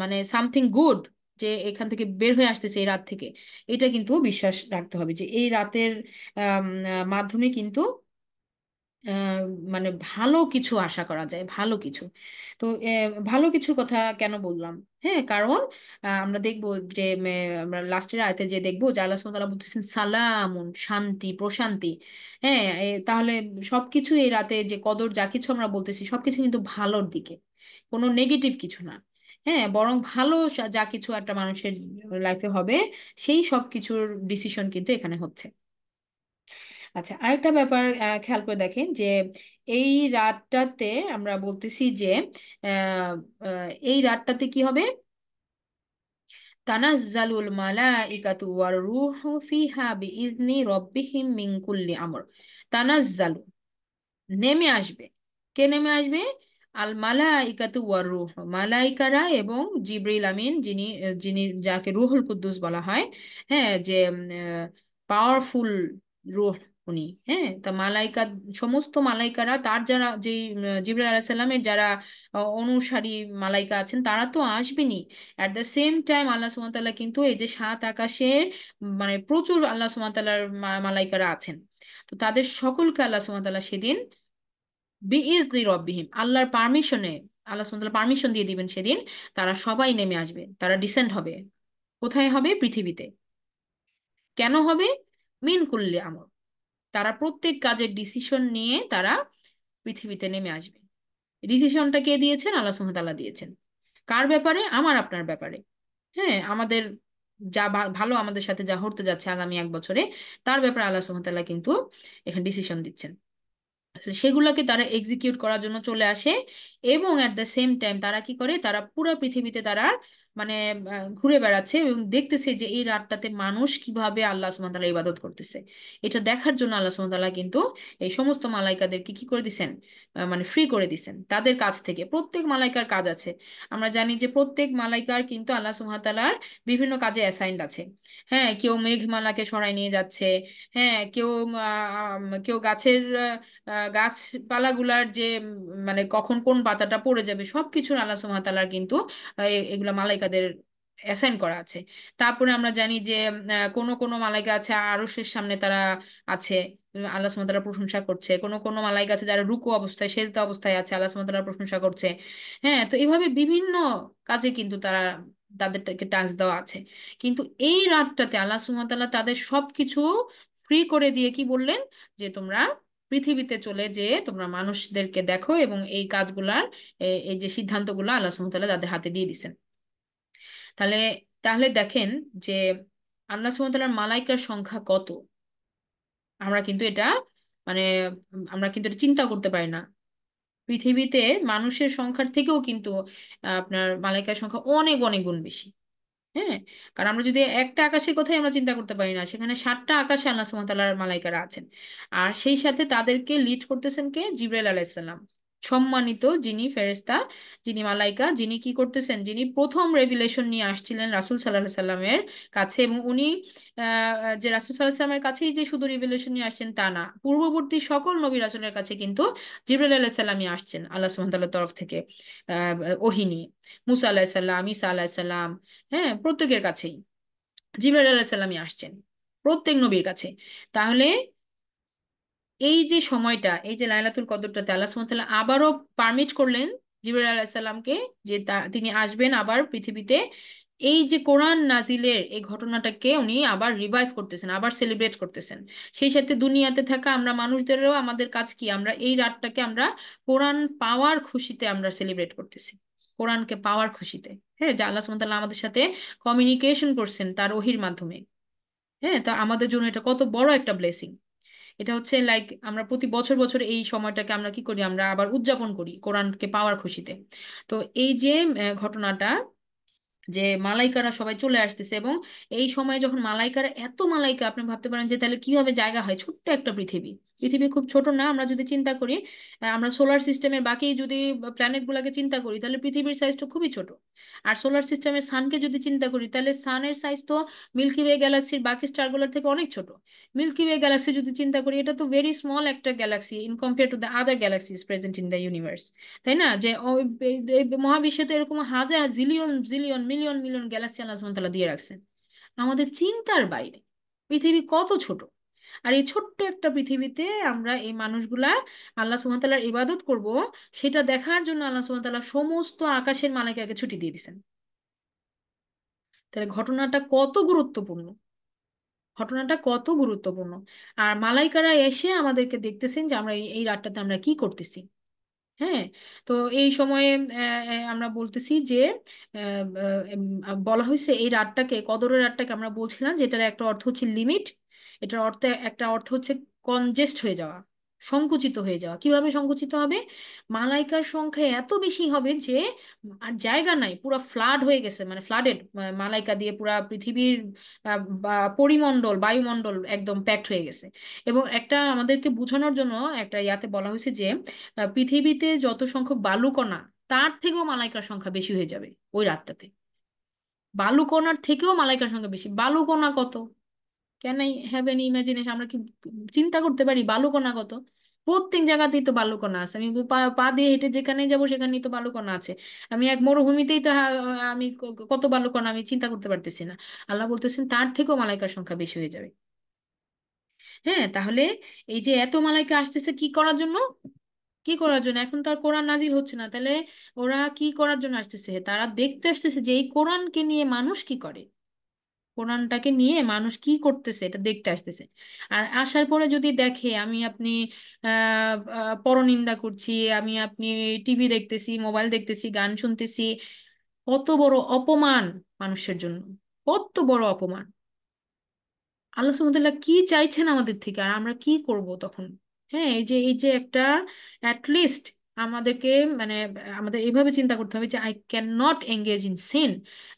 মানে সামথিং গুড যে এখান থেকে বের হয়ে আসতেছে এই রাত থেকে এটা কিন্তু বিশ্বাস রাখতে হবে যে এই রাতের মাধ্যমে কিন্তু মানে ভালো কিছু আশা করা যায় ভালো কিছু তো ভালো কিছুর কথা কেন বললাম হ্যাঁ কারণ আমরা দেখব যে আমরা লাস্টের আয়তে যে দেখব যে আল্লাহ বলতেছেন সালামুন শান্তি প্রশান্তি হ্যাঁ তাহলে সবকিছু এই রাতে যে কদর যা কিছু আমরা বলতেছি সবকিছু কিন্তু ভালোর দিকে কোনো নেগেটিভ কিছু না হ্যাঁ বরং ভালো যা কিছু একটা মানুষের লাইফে হবে সেই সব কিছুর ডিসিশন কিন্তু এখানে হচ্ছে আচ্ছা আরেকটা ব্যাপার খেয়াল করে দেখেন যে এই রাতটাতে আমরা বলতেছি যে এই রাতটাতে কি হবে তানাজ্জালুল মালাইকাতু ওয়ার রূহু ফিহা বিইজনি রব্বিহিম মিন কুল্লি আমর তানাজ্জালু নেমে আসবে কে নেমে আসবে আল মালাইকাতু ওয়ার রুহ মালাইকারা এবং জিবরিল আমিন যিনি যিনি যাকে রুহুল কুদ্দুস বলা হয় হ্যাঁ যে পাওয়ারফুল রুহ উনি হ্যাঁ তা মালাইকা সমস্ত মালাইকারা তার যারা যে জিবরা আলাহিসাল্লামের যারা অনুসারী মালাইকা আছেন তারা তো আসবেনি অ্যাট দ্য সেম টাইম আল্লাহ সুমতাল্লাহ কিন্তু এই যে সাত আকাশের মানে প্রচুর আল্লাহ সুমতাল্লাহর মালাইকারা আছেন তো তাদের সকলকে আল্লাহ সুমতাল্লাহ সেদিন রব্বিহিম আল্লাহর পারমিশনে আল্লাহ সুন্দর পারমিশন দিয়ে দিবেন সেদিন তারা সবাই নেমে আসবে তারা ডিসেন্ড হবে কোথায় হবে পৃথিবীতে কেন হবে মিন করলে আমর তারা প্রত্যেক কাজের ডিসিশন নিয়ে তারা পৃথিবীতে নেমে আসবে ডিসিশনটা কে দিয়েছেন আল্লাহ সুহাতাল্লাহ দিয়েছেন কার ব্যাপারে আমার আপনার ব্যাপারে হ্যাঁ আমাদের যা ভালো আমাদের সাথে যা হতে যাচ্ছে আগামী এক বছরে তার ব্যাপারে আল্লাহ সুহাতাল্লাহ কিন্তু এখানে ডিসিশন দিচ্ছেন সেগুলোকে তারা এক্সিকিউট করার জন্য চলে আসে এবং অ্যাট দ্য সেম টাইম তারা কি করে তারা পুরো পৃথিবীতে তারা মানে ঘুরে বেড়াচ্ছে এবং দেখতেছে যে এই রাতটাতে মানুষ কিভাবে আল্লাহ সুমতালা ইবাদত করতেছে এটা দেখার জন্য আল্লাহ সুমতালা কিন্তু এই সমস্ত মালাইকাদেরকে কি করে দিছেন মানে ফ্রি করে দিছেন তাদের কাজ থেকে প্রত্যেক মালাইকার কাজ আছে আমরা জানি যে প্রত্যেক মালাইকার কিন্তু আল্লাহ সুমতালার বিভিন্ন কাজে অ্যাসাইন্ড আছে হ্যাঁ কেউ মেঘমালাকে সরাই নিয়ে যাচ্ছে হ্যাঁ কেউ কেউ গাছের গাছপালাগুলার যে মানে কখন কোন পাতাটা পড়ে যাবে সব কিছুর আল্লাহ সুহামতাল্লার কিন্তু এগুলা মালাইকাদের অ্যাসাইন করা আছে তারপরে আমরা জানি যে কোন কোন মালাইকা আছে আরশের সামনে তারা আছে আল্লাহ সুমতারা প্রশংসা করছে কোন কোন মালাইকা আছে যারা রুকু অবস্থায় সেজদা অবস্থায় আছে আল্লাহ সুমতারা প্রশংসা করছে হ্যাঁ তো এইভাবে বিভিন্ন কাজে কিন্তু তারা তাদেরকে টাচ দেওয়া আছে কিন্তু এই রাতটাতে আল্লাহ সুমতাল্লাহ তাদের সবকিছু ফ্রি করে দিয়ে কি বললেন যে তোমরা পৃথিবীতে চলে যেয়ে তোমরা মানুষদেরকে দেখো এবং এই কাজগুলার এই যে সিদ্ধান্তগুলো আল্লাহ সুমতাল্লাহ তাদের হাতে দিয়ে দিচ্ছেন তাহলে তাহলে দেখেন যে আল্লাহ সুমতাল্লাহর মালাইকার সংখ্যা কত আমরা কিন্তু এটা মানে আমরা কিন্তু এটা চিন্তা করতে পারি না পৃথিবীতে মানুষের সংখ্যার থেকেও কিন্তু আপনার মালাইকার সংখ্যা অনেক অনেক গুণ বেশি হ্যাঁ কারণ আমরা যদি একটা আকাশের কথাই আমরা চিন্তা করতে পারি না সেখানে সাতটা আকাশে আল্লাহ সুমতাল্লাহ মালাইকারা আছেন আর সেই সাথে তাদেরকে লিড করতেছেন কে জিব্রাইল আলাইসাল্লাম সম্মানিত যিনি ফেরেস্তা যিনি মালাইকা যিনি কি করতেছেন যিনি প্রথম রেভিলেশন নিয়ে আসছিলেন রাসুল সাল্লাহ সাল্লামের কাছে এবং উনি যে রাসুল সাল্লাহ সাল্লামের কাছেই যে শুধু রেভিলেশন নিয়ে আসছেন তা না পূর্ববর্তী সকল নবী রাসুলের কাছে কিন্তু জিবরুল আল্লাহ সাল্লামই আসছেন আল্লাহ সুহামতাল্লাহ তরফ থেকে ওহিনী মুসা আল্লাহ সাল্লাম ইসা আল্লাহ সাল্লাম হ্যাঁ প্রত্যেকের কাছেই জিবরুল আল্লাহ সাল্লামই আসছেন প্রত্যেক নবীর কাছে তাহলে এই যে সময়টা এই যে লাইলাতুল কদরটাতে আল্লাহ সুমতাল্লাহ আবারও পারমিট করলেন জিবর আলাহিসাল্লামকে যে তিনি আসবেন আবার পৃথিবীতে এই যে কোরআন নাজিলের এই ঘটনাটাকে উনি আবার রিভাইভ করতেছেন আবার সেলিব্রেট করতেছেন সেই সাথে দুনিয়াতে থাকা আমরা মানুষদেরও আমাদের কাজ কি আমরা এই রাতটাকে আমরা কোরআন পাওয়ার খুশিতে আমরা সেলিব্রেট করতেছি কোরআনকে পাওয়ার খুশিতে হ্যাঁ যে আল্লাহ সুমতাল্লাহ আমাদের সাথে কমিউনিকেশন করছেন তার ওহির মাধ্যমে হ্যাঁ তা আমাদের জন্য এটা কত বড় একটা ব্লেসিং এটা হচ্ছে লাইক আমরা প্রতি বছর বছর এই সময়টাকে আমরা কি করি আমরা আবার উদযাপন করি কোরআনকে পাওয়ার খুশিতে তো এই যে ঘটনাটা যে মালাইকারা সবাই চলে আসতেছে এবং এই সময়ে যখন মালাইকারা এত মালাইকা আপনি ভাবতে পারেন যে তাহলে কিভাবে জায়গা হয় ছোট্ট একটা পৃথিবী পৃথিবী খুব ছোট না আমরা যদি চিন্তা করি আমরা সোলার সিস্টেমের বাকি যদি প্ল্যানেটগুলোকে চিন্তা করি তাহলে পৃথিবীর সাইজ তো খুবই ছোট আর সোলার সিস্টেমের সানকে যদি চিন্তা করি তাহলে সানের সাইজ তো মিল্কি ওয়ে গ্যালাক্সির বাকি স্টারগুলোর থেকে অনেক ছোট মিল্কি ওয়ে গ্যালাক্সি যদি চিন্তা করি এটা তো ভেরি স্মল একটা galaxy in compare to the other galaxies present in the universe তাই না যে মহাবিশ্বে তো এরকম হাজার zillion zillion million million galaxy আল্লাহ দিয়ে রাখছেন আমাদের চিন্তার বাইরে পৃথিবী কত ছোট আর এই ছোট্ট একটা পৃথিবীতে আমরা এই মানুষগুলা আল্লাহ সুমতালার ইবাদত করব সেটা দেখার জন্য আল্লাহ সুমতাল্লাহ সমস্ত আকাশের মালাইকাকে ছুটি দিয়ে দিচ্ছেন তাহলে ঘটনাটা কত গুরুত্বপূর্ণ ঘটনাটা কত গুরুত্বপূর্ণ আর মালাইকারা এসে আমাদেরকে দেখতেছেন যে আমরা এই রাতটাতে আমরা কি করতেছি হ্যাঁ তো এই সময়ে আমরা বলতেছি যে বলা হয়েছে এই রাতটাকে কদরের রাতটাকে আমরা বলছিলাম যেটার একটা অর্থ হচ্ছে লিমিট এটার অর্থে একটা অর্থ হচ্ছে কনজেস্ট হয়ে যাওয়া সংকুচিত হয়ে যাওয়া কিভাবে সংকুচিত হবে মালাইকার সংখ্যা এত বেশি হবে যে আর জায়গা নাই পুরো ফ্লাড হয়ে গেছে মানে ফ্লাডেড মালাইকা দিয়ে পুরা পৃথিবীর পরিমণ্ডল বায়ুমণ্ডল একদম প্যাক্ট হয়ে গেছে এবং একটা আমাদেরকে বোঝানোর জন্য একটা ইয়াতে বলা হয়েছে যে পৃথিবীতে যত সংখ্যক বালুকণা তার থেকেও মালাইকার সংখ্যা বেশি হয়ে যাবে ওই রাতটাতে বালুকণার থেকেও মালাইকার সংখ্যা বেশি বালুকণা কত can I have any imagination আমরা কি চিন্তা করতে পারি কত প্রত্যেক জায়গাতেই তো বালুকণা আছে আমি পা দিয়ে হেঁটে যেখানে যাবো সেখানেই তো বালুকণা আছে আমি এক মরুভূমিতেই তো আমি কত বালুকণা আমি চিন্তা করতে পারতেছি না আল্লাহ বলতেছেন তার থেকেও মালাইকার সংখ্যা বেশি হয়ে যাবে হ্যাঁ তাহলে এই যে এত মালাইকা আসতেছে কি করার জন্য কি করার জন্য এখন তো আর কোরআন নাজিল হচ্ছে না তাহলে ওরা কি করার জন্য আসতেছে তারা দেখতে আসতেছে যে এই কোরআনকে নিয়ে মানুষ কি করে কোরআনটাকে নিয়ে মানুষ কি করতেছে এটা দেখতে আসতেছে আর আসার পরে যদি দেখে আমি আপনি পরনিন্দা করছি আমি আপনি টিভি দেখতেছি মোবাইল দেখতেছি গান শুনতেছি কত বড় অপমান মানুষের জন্য কত বড় অপমান আল্লাহ সুমতুল্লাহ কি চাইছেন আমাদের থেকে আর আমরা কি করব তখন হ্যাঁ এই যে এই যে একটা অ্যাটলিস্ট আমাদেরকে মানে আমাদের এইভাবে চিন্তা করতে হবে যে I can not engage in sin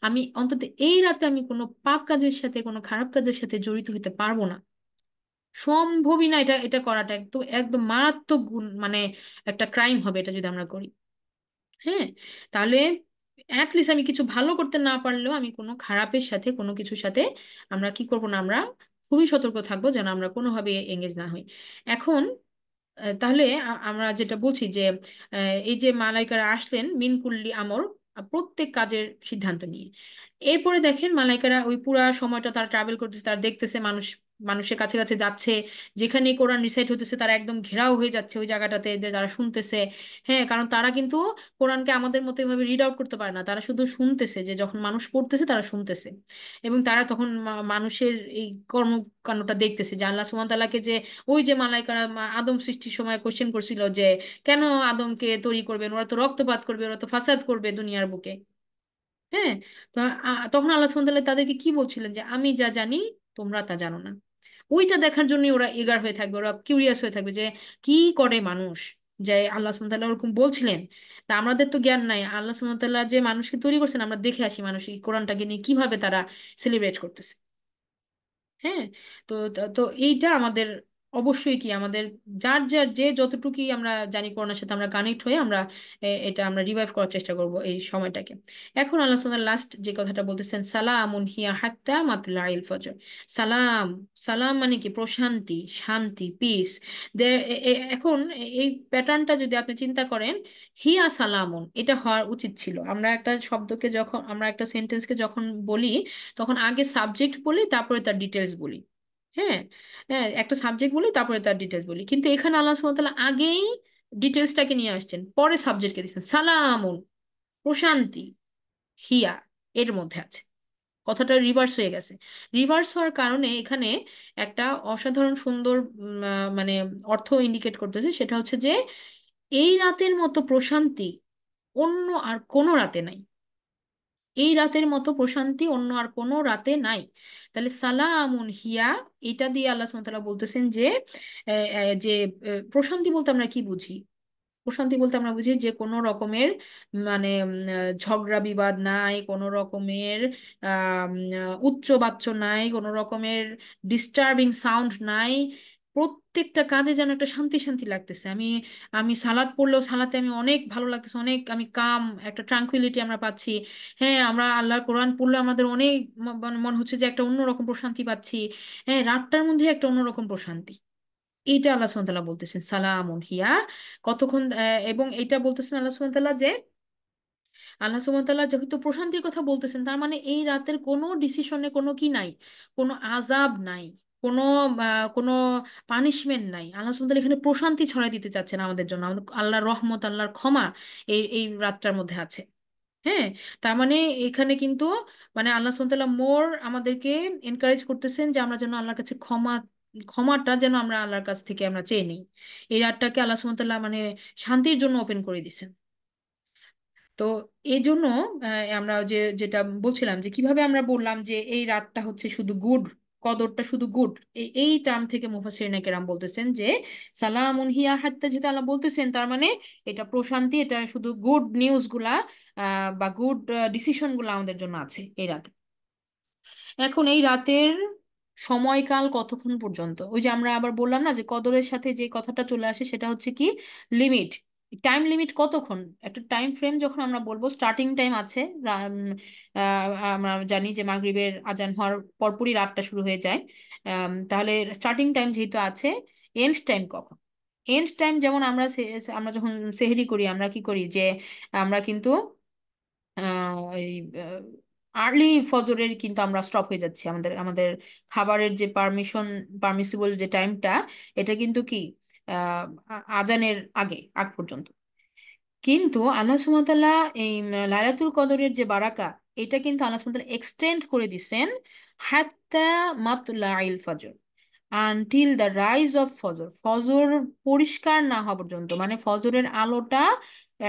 আমি অন্তত এই রাতে আমি কোনো পাপ কাজের সাথে কোনো খারাপ কাজের সাথে জড়িত হতে পারবো না সম্ভবই না এটা এটা করাটা একদম একদম মারাত্মক গুণ মানে একটা ক্রাইম হবে এটা যদি আমরা করি হ্যাঁ তাহলে অ্যাটলিস্ট আমি কিছু ভালো করতে না পারলেও আমি কোনো খারাপের সাথে কোনো কিছুর সাথে আমরা কি করব না আমরা খুবই সতর্ক থাকবো যেন আমরা কোনোভাবে এঙ্গেজ না হই এখন তাহলে আমরা যেটা বলছি যে এই যে মালাইকারা আসলেন মিনকুল্লি আমর প্রত্যেক কাজের সিদ্ধান্ত নিয়ে এরপরে দেখেন মালাইকারা ওই পুরা সময়টা তারা ট্রাভেল করতেছে তারা দেখতেছে মানুষ মানুষের কাছে কাছে যাচ্ছে যেখানে কোরআন রিসাইট হতেছে তারা একদম ঘেরাও হয়ে যাচ্ছে ওই জায়গাটাতে যারা শুনতেছে হ্যাঁ কারণ তারা কিন্তু কোরআনকে আমাদের মতো এভাবে রিড আউট করতে পারে না তারা শুধু শুনতেছে যে যখন মানুষ পড়তেছে তারা শুনতেছে এবং তারা তখন মানুষের এই কর্মকাণ্ডটা দেখতেছে যে আল্লাহ সুমতালাকে যে ওই যে মালাইকারা আদম সৃষ্টির সময় কোশ্চেন করছিল যে কেন আদমকে তৈরি করবেন ওরা তো রক্তপাত করবে ওরা তো ফাসাদ করবে দুনিয়ার বুকে হ্যাঁ তখন আল্লাহ সুমতাল্লাহ তাদেরকে কি বলছিলেন যে আমি যা জানি তোমরা তা জানো না ওইটা দেখার জন্য ওরা এগার হয়ে থাকবে ওরা কিউরিয়াস হয়ে থাকবে যে কি করে মানুষ যে আল্লাহ সুমতাল্লাহ ওরকম বলছিলেন তা আমাদের তো জ্ঞান নাই আল্লাহ সুমতাল্লাহ যে মানুষকে তৈরি করছেন আমরা দেখে আসি মানুষ এই কোরআনটাকে নিয়ে কিভাবে তারা সেলিব্রেট করতেছে হ্যাঁ তো তো এইটা আমাদের অবশ্যই কি আমাদের যার যার যে যতটুকুই আমরা জানি করোনার সাথে আমরা কানেক্ট হয়ে আমরা এটা আমরা রিভাইভ করার চেষ্টা করব এই সময়টাকে এখন আল্লাহ সাল্লাহ লাস্ট যে কথাটা বলতেছেন উন হিয়া হাত্তা মাতলা আইল ফজর সালাম সালাম মানে কি প্রশান্তি শান্তি পিস এখন এই প্যাটার্নটা যদি আপনি চিন্তা করেন হিয়া সালামুন এটা হওয়ার উচিত ছিল আমরা একটা শব্দকে যখন আমরা একটা সেন্টেন্সকে যখন বলি তখন আগে সাবজেক্ট বলি তারপরে তার ডিটেলস বলি হ্যাঁ হ্যাঁ একটা সাবজেক্ট বলি তারপরে তার ডিটেলস বলি কিন্তু এখানে আল্লাহ সুমতলা আগেই ডিটেলসটাকে নিয়ে আসছেন পরে সাবজেক্টকে দিচ্ছেন সালামুন প্রশান্তি হিয়া এর মধ্যে আছে কথাটা রিভার্স হয়ে গেছে রিভার্স হওয়ার কারণে এখানে একটা অসাধারণ সুন্দর মানে অর্থ ইন্ডিকেট করতেছে সেটা হচ্ছে যে এই রাতের মতো প্রশান্তি অন্য আর কোনো রাতে নাই এই রাতের মতো প্রশান্তি অন্য আর কোনো রাতে নাই তাহলে সালামুন হিয়া এটা দিয়ে আল্লাহ সুমতলা বলতেছেন যে যে প্রশান্তি বলতে আমরা কি বুঝি প্রশান্তি বলতে আমরা বুঝি যে কোনো রকমের মানে ঝগড়া বিবাদ নাই কোনো রকমের উচ্চ বাচ্চ নাই কোনো রকমের ডিস্টার্বিং সাউন্ড নাই প্রত্যেকটা কাজে যেন একটা শান্তি শান্তি লাগতেছে আমি আমি সালাদ পড়লেও সালাতে আমি অনেক ভালো লাগতেছে অনেক আমি কাম একটা ট্রাঙ্কুইলিটি আমরা পাচ্ছি হ্যাঁ আমরা আল্লাহর কোরআন পড়লে আমাদের অনেক মনে মানে হচ্ছে যে একটা অন্যরকম প্রশান্তি পাচ্ছি হ্যাঁ রাতটার মধ্যে একটা অন্যরকম প্রশান্তি এইটা আল্লাহ সুবহানাহু বলতেছেন সালামুন হিয়া কতক্ষণ এবং এটা বলতেছেন আল্লাহ সুবহানাহু যে আল্লাহ সুমতাল্লাহ যেহেতু প্রশান্তির কথা বলতেছেন তার মানে এই রাতের কোনো ডিসিশনে কোনো কি নাই কোনো আজাব নাই কোনো কোনো পানিশমেন্ট নাই আল্লাহ সুন্দর এখানে প্রশান্তি ছড়াই দিতে চাচ্ছেন আমাদের জন্য আমাদের আল্লাহর রহমত আল্লাহর ক্ষমা এই এই রাতটার মধ্যে আছে হ্যাঁ তার মানে এখানে কিন্তু মানে আল্লাহ সুন্দর মোর আমাদেরকে এনকারেজ করতেছেন যে আমরা যেন আল্লাহর কাছে ক্ষমা ক্ষমাটা যেন আমরা আল্লাহর কাছ থেকে আমরা চেয়ে নিই এই রাতটাকে আল্লাহ সুমতাল্লাহ মানে শান্তির জন্য ওপেন করে দিছেন তো এই জন্য আমরা যে যেটা বলছিলাম যে কিভাবে আমরা বললাম যে এই রাতটা হচ্ছে শুধু গুড কদরটা শুধু গুড এই টার্ম থেকে মুফাসির কেরাম বলতেছেন যে সালাম হিয়া হাত্তা যেটা আল্লাহ বলতেছেন তার মানে এটা প্রশান্তি এটা শুধু গুড নিউজগুলা বা গুড গুলা আমাদের জন্য আছে এই রাতে এখন এই রাতের সময়কাল কতক্ষণ পর্যন্ত ওই যে আমরা আবার বললাম না যে কদরের সাথে যে কথাটা চলে আসে সেটা হচ্ছে কি লিমিট টাইম লিমিট কতক্ষণ একটা টাইম ফ্রেম যখন আমরা বলবো স্টার্টিং টাইম আছে আমরা জানি যে মাগরিবের আজান হওয়ার পরপরই রাতটা শুরু হয়ে যায় তাহলে স্টার্টিং টাইম যেহেতু আছে এন্ড টাইম কখন এন্ড টাইম যেমন আমরা আমরা যখন সেহেরি করি আমরা কি করি যে আমরা কিন্তু আর্লি ফজরের কিন্তু আমরা স্টপ হয়ে যাচ্ছি আমাদের আমাদের খাবারের যে পারমিশন পারমিসিবল যে টাইমটা এটা কিন্তু কি আজানের আগে আগ পর্যন্ত কিন্তু আল্লাহ সুমতাল্লাহ এই লালাতুল কদরের যে বারাকা এটা কিন্তু আল্লাহ সুমতাল্লাহ এক্সটেন্ড করে দিছেন হাত্তা মাতলাইল ফজর আনটিল দ্য রাইজ অফ ফজর ফজর পরিষ্কার না হওয়া পর্যন্ত মানে ফজরের আলোটা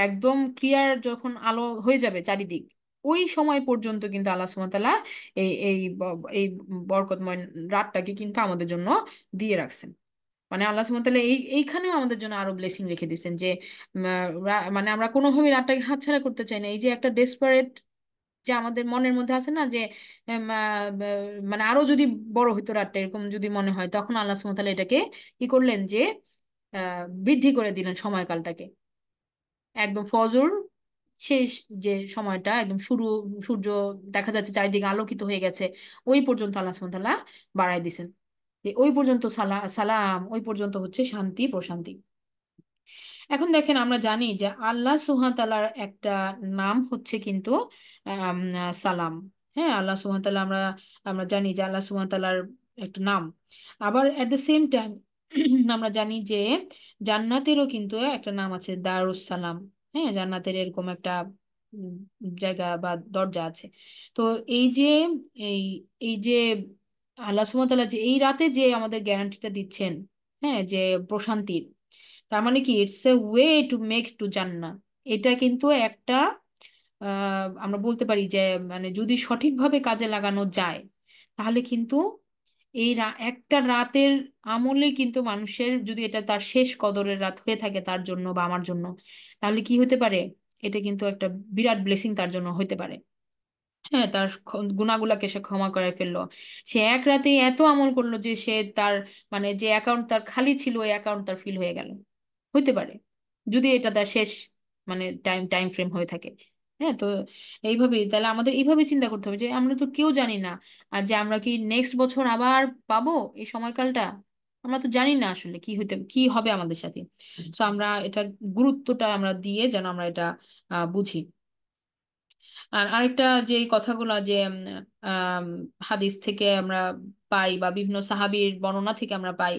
একদম ক্লিয়ার যখন আলো হয়ে যাবে চারিদিক ওই সময় পর্যন্ত কিন্তু আল্লাহ সুমতাল্লাহ এই এই বরকতময় রাতটাকে কিন্তু আমাদের জন্য দিয়ে রাখছেন মানে আল্লাহ সুমতাল্লাহ এই এইখানেও আমাদের জন্য আরো ব্লেসিং রেখে দিচ্ছেন যে মানে আমরা কোনোভাবে রাতটাকে হাতছাড়া করতে চাই না এই যে একটা ডেসপারেট যে আমাদের মনের মধ্যে আছে না যে মানে আরো যদি বড় হইতো রাতটা এরকম যদি মনে হয় তখন আল্লাহ সুমতাল্লাহ এটাকে কি করলেন যে বৃদ্ধি করে দিলেন সময়কালটাকে একদম ফজর শেষ যে সময়টা একদম শুরু সূর্য দেখা যাচ্ছে চারিদিকে আলোকিত হয়ে গেছে ওই পর্যন্ত আল্লাহ সুমতাল্লাহ বাড়াই দিছেন যে ওই পর্যন্ত সালা সালাম ওই পর্যন্ত হচ্ছে শান্তি প্রশান্তি এখন দেখেন আমরা জানি যে আল্লাহ সুহাতালার একটা নাম হচ্ছে কিন্তু সালাম হ্যাঁ আল্লাহ সুহাতালা আমরা আমরা জানি যে আল্লাহ সুহাতালার একটা নাম আবার অ্যাট দ্য সেম টাইম আমরা জানি যে জান্নাতেরও কিন্তু একটা নাম আছে দারুস সালাম হ্যাঁ জান্নাতের এরকম একটা জায়গা বা দরজা আছে তো এই যে এই এই যে আল্লাহ সুমতাল্লাহ যে এই রাতে যে আমাদের গ্যারান্টিটা দিচ্ছেন হ্যাঁ যে প্রশান্তির তার মানে কি it's a way to make to জান্না এটা কিন্তু একটা আমরা বলতে পারি যে মানে যদি সঠিকভাবে কাজে লাগানো যায় তাহলে কিন্তু এই একটা রাতের আমলে কিন্তু মানুষের যদি এটা তার শেষ কদরের রাত হয়ে থাকে তার জন্য বা আমার জন্য তাহলে কি হতে পারে এটা কিন্তু একটা বিরাট ব্লেসিং তার জন্য হতে পারে হ্যাঁ তার গুণাগুলাকে সে ক্ষমা করে ফেললো সে এক রাতে এত আমল করলো যে সে তার মানে যে অ্যাকাউন্ট তার খালি ছিল ওই অ্যাকাউন্ট তার ফিল হয়ে গেল হইতে পারে যদি এটা তার শেষ মানে টাইম টাইম ফ্রেম হয়ে থাকে হ্যাঁ তো এইভাবেই তাহলে আমাদের এইভাবে চিন্তা করতে হবে যে আমরা তো কেউ জানি না আর যে আমরা কি নেক্সট বছর আবার পাবো এই সময়কালটা আমরা তো জানি না আসলে কি হইতে কি হবে আমাদের সাথে তো আমরা এটা গুরুত্বটা আমরা দিয়ে যেন আমরা এটা আহ বুঝি আর আরেকটা যে কথাগুলো যে হাদিস থেকে আমরা পাই বা বিভিন্ন সাহাবির বর্ণনা থেকে আমরা পাই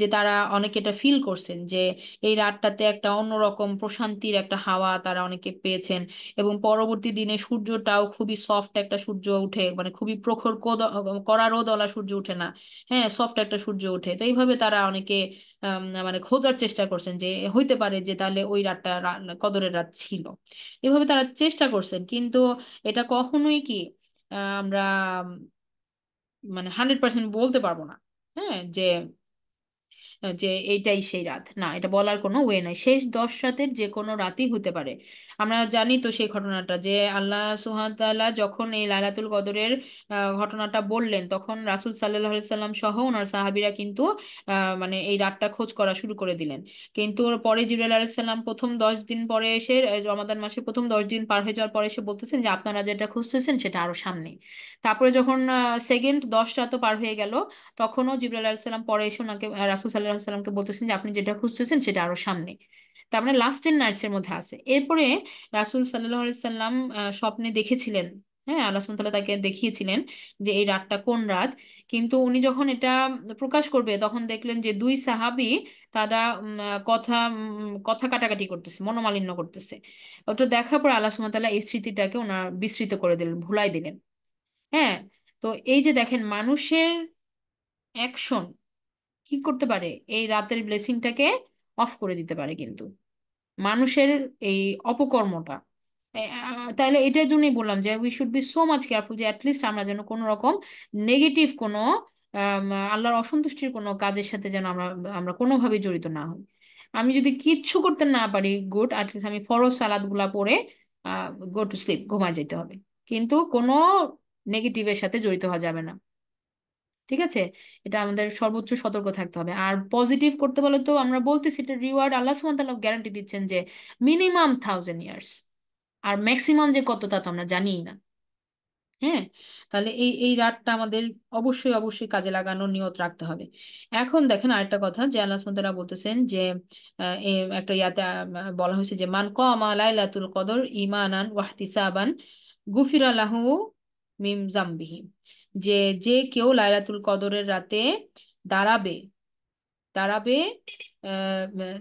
যে তারা অনেকে এটা ফিল করছেন যে এই রাতটাতে একটা অন্যরকম প্রশান্তির একটা হাওয়া তারা অনেকে পেয়েছেন এবং পরবর্তী দিনে সূর্যটাও খুবই সফট একটা সূর্য উঠে মানে খুবই প্রখর কোদ করা রোদলা সূর্য উঠে না হ্যাঁ সফট একটা সূর্য উঠে তো এইভাবে তারা অনেকে মানে খোঁজার চেষ্টা করছেন যে হইতে পারে যে তাহলে ওই রাতটা কদরের রাত ছিল এভাবে তারা চেষ্টা করছেন কিন্তু এটা কখনোই কি আমরা মানে হান্ড্রেড পার্সেন্ট বলতে পারবো না হ্যাঁ যে যে এইটাই সেই রাত না এটা বলার কোনো ওয়ে নাই শেষ দশ রাতের যে কোনো রাতই হতে পারে আমরা জানি তো সেই ঘটনাটা যে আল্লাহ সুহামতাল্লাহ যখন এই লাইলাতুল কদরের ঘটনাটা বললেন তখন রাসুল সাল্লাহ সাল্লাম সহ ওনার সাহাবিরা কিন্তু মানে এই রাতটা খোঁজ করা শুরু করে দিলেন কিন্তু পরে জিবরাল আলাহিসাল্লাম প্রথম দশ দিন পরে এসে রমাদান মাসে প্রথম দশ দিন পার হয়ে যাওয়ার পরে এসে বলতেছেন যে আপনারা যেটা খুঁজতেছেন সেটা আরো সামনে তারপরে যখন সেকেন্ড দশটা তো পার হয়ে গেল তখনও জিবরাল আলাহিসাল্লাম পরে এসে ওনাকে রাসুল সাল্লাহ সাল্লামকে বলতেছেন যে আপনি যেটা খুঁজতেছেন সেটা আরো সামনে তার মানে লাস্ট টেন নাইটসের মধ্যে আছে এরপরে রাসুল সাল্লাহ সাল্লাম স্বপ্নে দেখেছিলেন হ্যাঁ আল্লাহ সুমতাল্লাহ তাকে দেখিয়েছিলেন যে এই রাতটা কোন রাত কিন্তু উনি যখন এটা প্রকাশ করবে তখন দেখলেন যে দুই সাহাবি তারা কথা কথা কাটাকাটি করতেছে মনোমালিন্য করতেছে ওটা দেখার পর আল্লাহ সুমতাল্লাহ এই স্মৃতিটাকে ওনার বিস্তৃত করে দিলেন ভুলাই দিলেন হ্যাঁ তো এই যে দেখেন মানুষের অ্যাকশন কি করতে পারে এই রাতের ব্লেসিংটাকে অফ করে দিতে পারে কিন্তু মানুষের এই অপকর্মটা তাহলে এটার জন্যই বললাম যে we should be so much careful যে অ্যাটলিস্ট আমরা যেন কোনো রকম নেগেটিভ কোনো আল্লাহর অসন্তুষ্টির কোনো কাজের সাথে যেন আমরা আমরা কোনোভাবে জড়িত না হই আমি যদি কিচ্ছু করতে না পারি গুড অ্যাটলিস্ট আমি ফরজ সালাদগুলা পরে গো টু স্লিপ ঘুমা যেতে হবে কিন্তু কোনো নেগেটিভের সাথে জড়িত হওয়া যাবে না ঠিক আছে এটা আমাদের সর্বোচ্চ সতর্ক থাকতে হবে আর পজিটিভ করতে বলে তো আমরা বলতেছি এটা রিওয়ার্ড আল্লাহ সুমতাল গ্যারান্টি দিচ্ছেন যে মিনিমাম থাউজেন্ড ইয়ার্স আর ম্যাক্সিমাম যে কত তা তো আমরা জানিই না হ্যাঁ তাহলে এই এই রাতটা আমাদের অবশ্যই অবশ্যই কাজে লাগানোর নিয়ত রাখতে হবে এখন দেখেন আরেকটা কথা যে আল্লাহ সুমতালা বলতেছেন যে একটা ইয়াতে বলা হয়েছে যে মান কমা লাইলাতুল কদর ইমানান ওয়াহতিসাবান গুফির আলাহু মিম জামবিহীন যে যে কেউ লাইলাতুল কদরের রাতে দাঁড়াবে দাঁড়াবে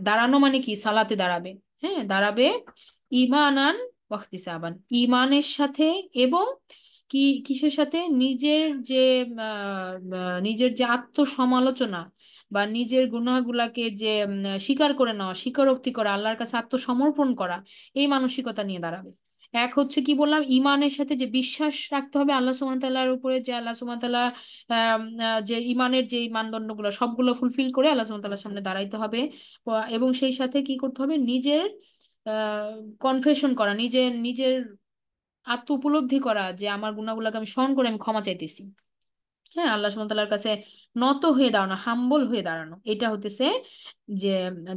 দাঁড়ানো মানে কি সালাতে দাঁড়াবে হ্যাঁ দাঁড়াবে ইমানান আন ইমানের সাথে এবং কি কিসের সাথে নিজের যে নিজের যে আত্মসমালোচনা বা নিজের গুণাগুলাকে যে স্বীকার করে নেওয়া স্বীকারোক্তি করা আল্লাহর কাছে আত্মসমর্পণ করা এই মানসিকতা নিয়ে দাঁড়াবে এক হচ্ছে কি বললাম ইমানের সাথে যে বিশ্বাস রাখতে হবে আল্লাহ সুমান তাল্লাহার উপরে যে আল্লাহ সুমান তাল্লাহ যে ইমানের যে মানদণ্ডগুলো সবগুলো ফুলফিল করে আল্লাহ সুমান তাল্লাহার সামনে দাঁড়াইতে হবে এবং সেই সাথে কি করতে হবে নিজের কনফেশন করা নিজের নিজের আত্ম উপলব্ধি করা যে আমার গুণাগুলাকে আমি স্মরণ করে আমি ক্ষমা চাইতেছি হ্যাঁ আল্লাহ সুমতাল্লাহর কাছে নত হয়ে দাঁড়ানো হাম্বল হয়ে দাঁড়ানো এটা হতেছে যে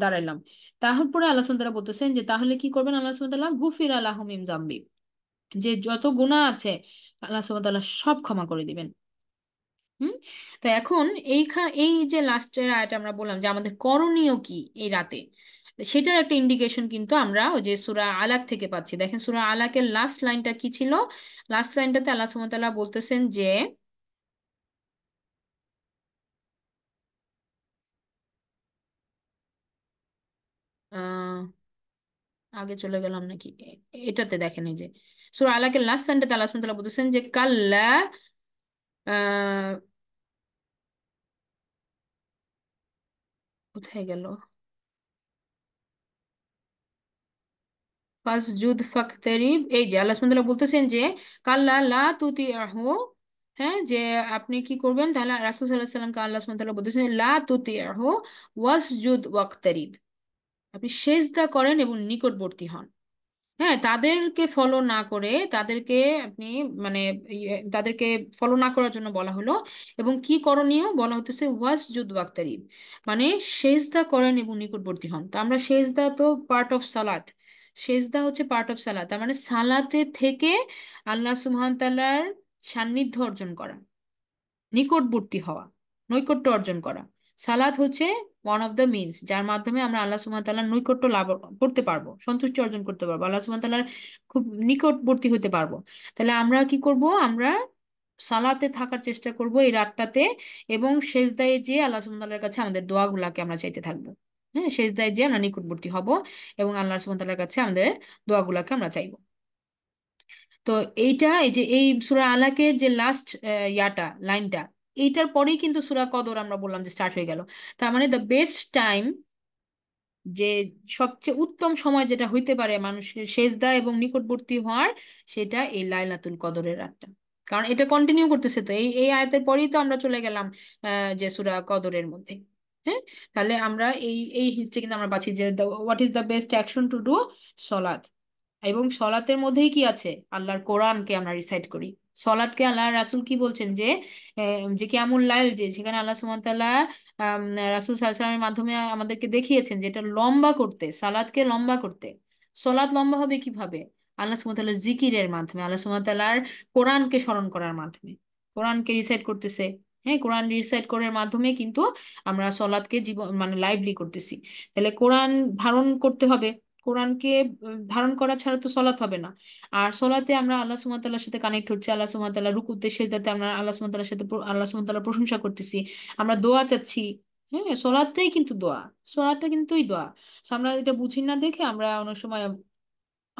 দাঁড়াইলাম তারপরে পরে আল্লাহ বলতেছেন যে তাহলে কি করবেন আল্লাহ সুন্দরাল্লাহ গুফির আল্লাহ মিম জাম্বি যে যত গুণা আছে আল্লাহ সুবাহ সব ক্ষমা করে দিবেন হুম তো এখন এইখা এই যে লাস্টের আয়াত আমরা বললাম যে আমাদের করণীয় কি এই রাতে সেটার একটা ইন্ডিকেশন কিন্তু আমরা ওই যে সুরা আলাক থেকে পাচ্ছি দেখেন সুরা আলাকের লাস্ট লাইনটা কি ছিল লাস্ট লাইনটাতে আল্লাহ সুমতাল্লাহ বলতেছেন যে আগে চলে গেলাম নাকি এটাতে দেখেন এই যে সুরা আলাকের লাস্ট সেন্টাতে আল্লাহ সুমতাল্লাহ বলতেছেন যে কাল্লা কোথায় গেল ফাসজুদ ফাকতারিব এই যে আল্লাহ বলতেছেন যে কাল্লা লা তুতি হ্যাঁ যে আপনি কি করবেন তাহলে রাসুল সাল্লাহ সাল্লামকে আল্লাহ বলতেছেন লা তুতি ওয়াসজুদ ওয়াকতারিব আপনি সেজদা করেন এবং নিকটবর্তী হন হ্যাঁ তাদেরকে ফলো না করে তাদেরকে আপনি মানে ইয়ে, তাদেরকে ফলো না করার জন্য বলা হলো এবং কি করণীয় বলা হতেছে ওয়াজ জুদ ওয়াক্তারিব মানে সেজদা করেন এবং নিকটবর্তী হন তা আমরা সেজদা তো পার্ট অফ সালাত সেজদা হচ্ছে পার্ট অফ সালাত তার মানে সালাতে থেকে আল্লাহ সুবহান তাল্লার সান্নিধ্য অর্জন করা নিকটবর্তী হওয়া নৈকট্য অর্জন করা সালাত হচ্ছে ওয়ান অফ দ্য মিনস যার মাধ্যমে আমরা আল্লাহ সুমান তাল্লাহ নৈকট্য লাভ করতে পারবো সন্তুষ্টি অর্জন করতে পারবো আল্লাহ সুমান তাল্লাহ খুব নিকটবর্তী হতে পারবো তাহলে আমরা কি করব আমরা সালাতে থাকার চেষ্টা করব এই রাতটাতে এবং শেষদায়ে যে আল্লাহ সুমতাল্লার কাছে আমাদের দোয়াগুলাকে আমরা চাইতে থাকবো হ্যাঁ দায়ে যে আমরা নিকটবর্তী হব এবং আল্লাহ সুমতাল্লার কাছে আমাদের দোয়াগুলাকে আমরা চাইবো তো এইটা এই যে এই সুরা আলাকের যে লাস্ট ইয়াটা লাইনটা এইটার পরেই কিন্তু সুরা কদর আমরা বললাম যে স্টার্ট হয়ে গেল তার মানে দ্য বেস্ট টাইম যে সবচেয়ে উত্তম সময় যেটা হইতে পারে মানুষের সেজদা এবং নিকটবর্তী হওয়ার সেটা এই লাইলাতুল কদরের রাতটা কারণ এটা কন্টিনিউ করতেছে তো এই এই আয়াতের পরেই তো আমরা চলে গেলাম যে সুরা কদরের মধ্যে হ্যাঁ তাহলে আমরা এই এই হিস্ট্রি কিন্তু আমরা বাঁচি যে what is the best action to do সলাদ এবং সলাতের মধ্যেই কি আছে আল্লাহর কোরআনকে আমরা রিসাইট করি সলাদকে আল্লাহ রাসুল কি বলছেন যে যে কেমন লাইল যে সেখানে আল্লাহ সুমান তাল্লাহ রাসুল সাল্লামের মাধ্যমে আমাদেরকে দেখিয়েছেন যে এটা লম্বা করতে সালাদকে লম্বা করতে সলাদ লম্বা হবে কিভাবে আল্লাহ সুমতাল্লাহর জিকিরের মাধ্যমে আল্লাহ সুমতাল্লাহর কোরআনকে স্মরণ করার মাধ্যমে কোরআনকে রিসাইড করতেছে হ্যাঁ কোরআন রিসাইড করার মাধ্যমে কিন্তু আমরা সলাদকে জীবন মানে লাইভলি করতেছি তাহলে কোরআন ধারণ করতে হবে কোরআনকে ধারণ করা ছাড়া তো সলাৎ হবে না আর সলাতে আমরা আল্লাহ সুমাতাল্লার সাথে কানেক্ট হচ্ছি আল্লাহ সুমাতাল্লাহ রুকুতে যাতে আমরা আল্লাহ সুমাতাল্লার সাথে আল্লাহ সুমাতাল্লাহ প্রশংসা করতেছি আমরা দোয়া চাচ্ছি হ্যাঁ সলাতেই কিন্তু দোয়া সলাটা কিন্তুই দোয়া আমরা এটা বুঝি না দেখে আমরা অনেক সময়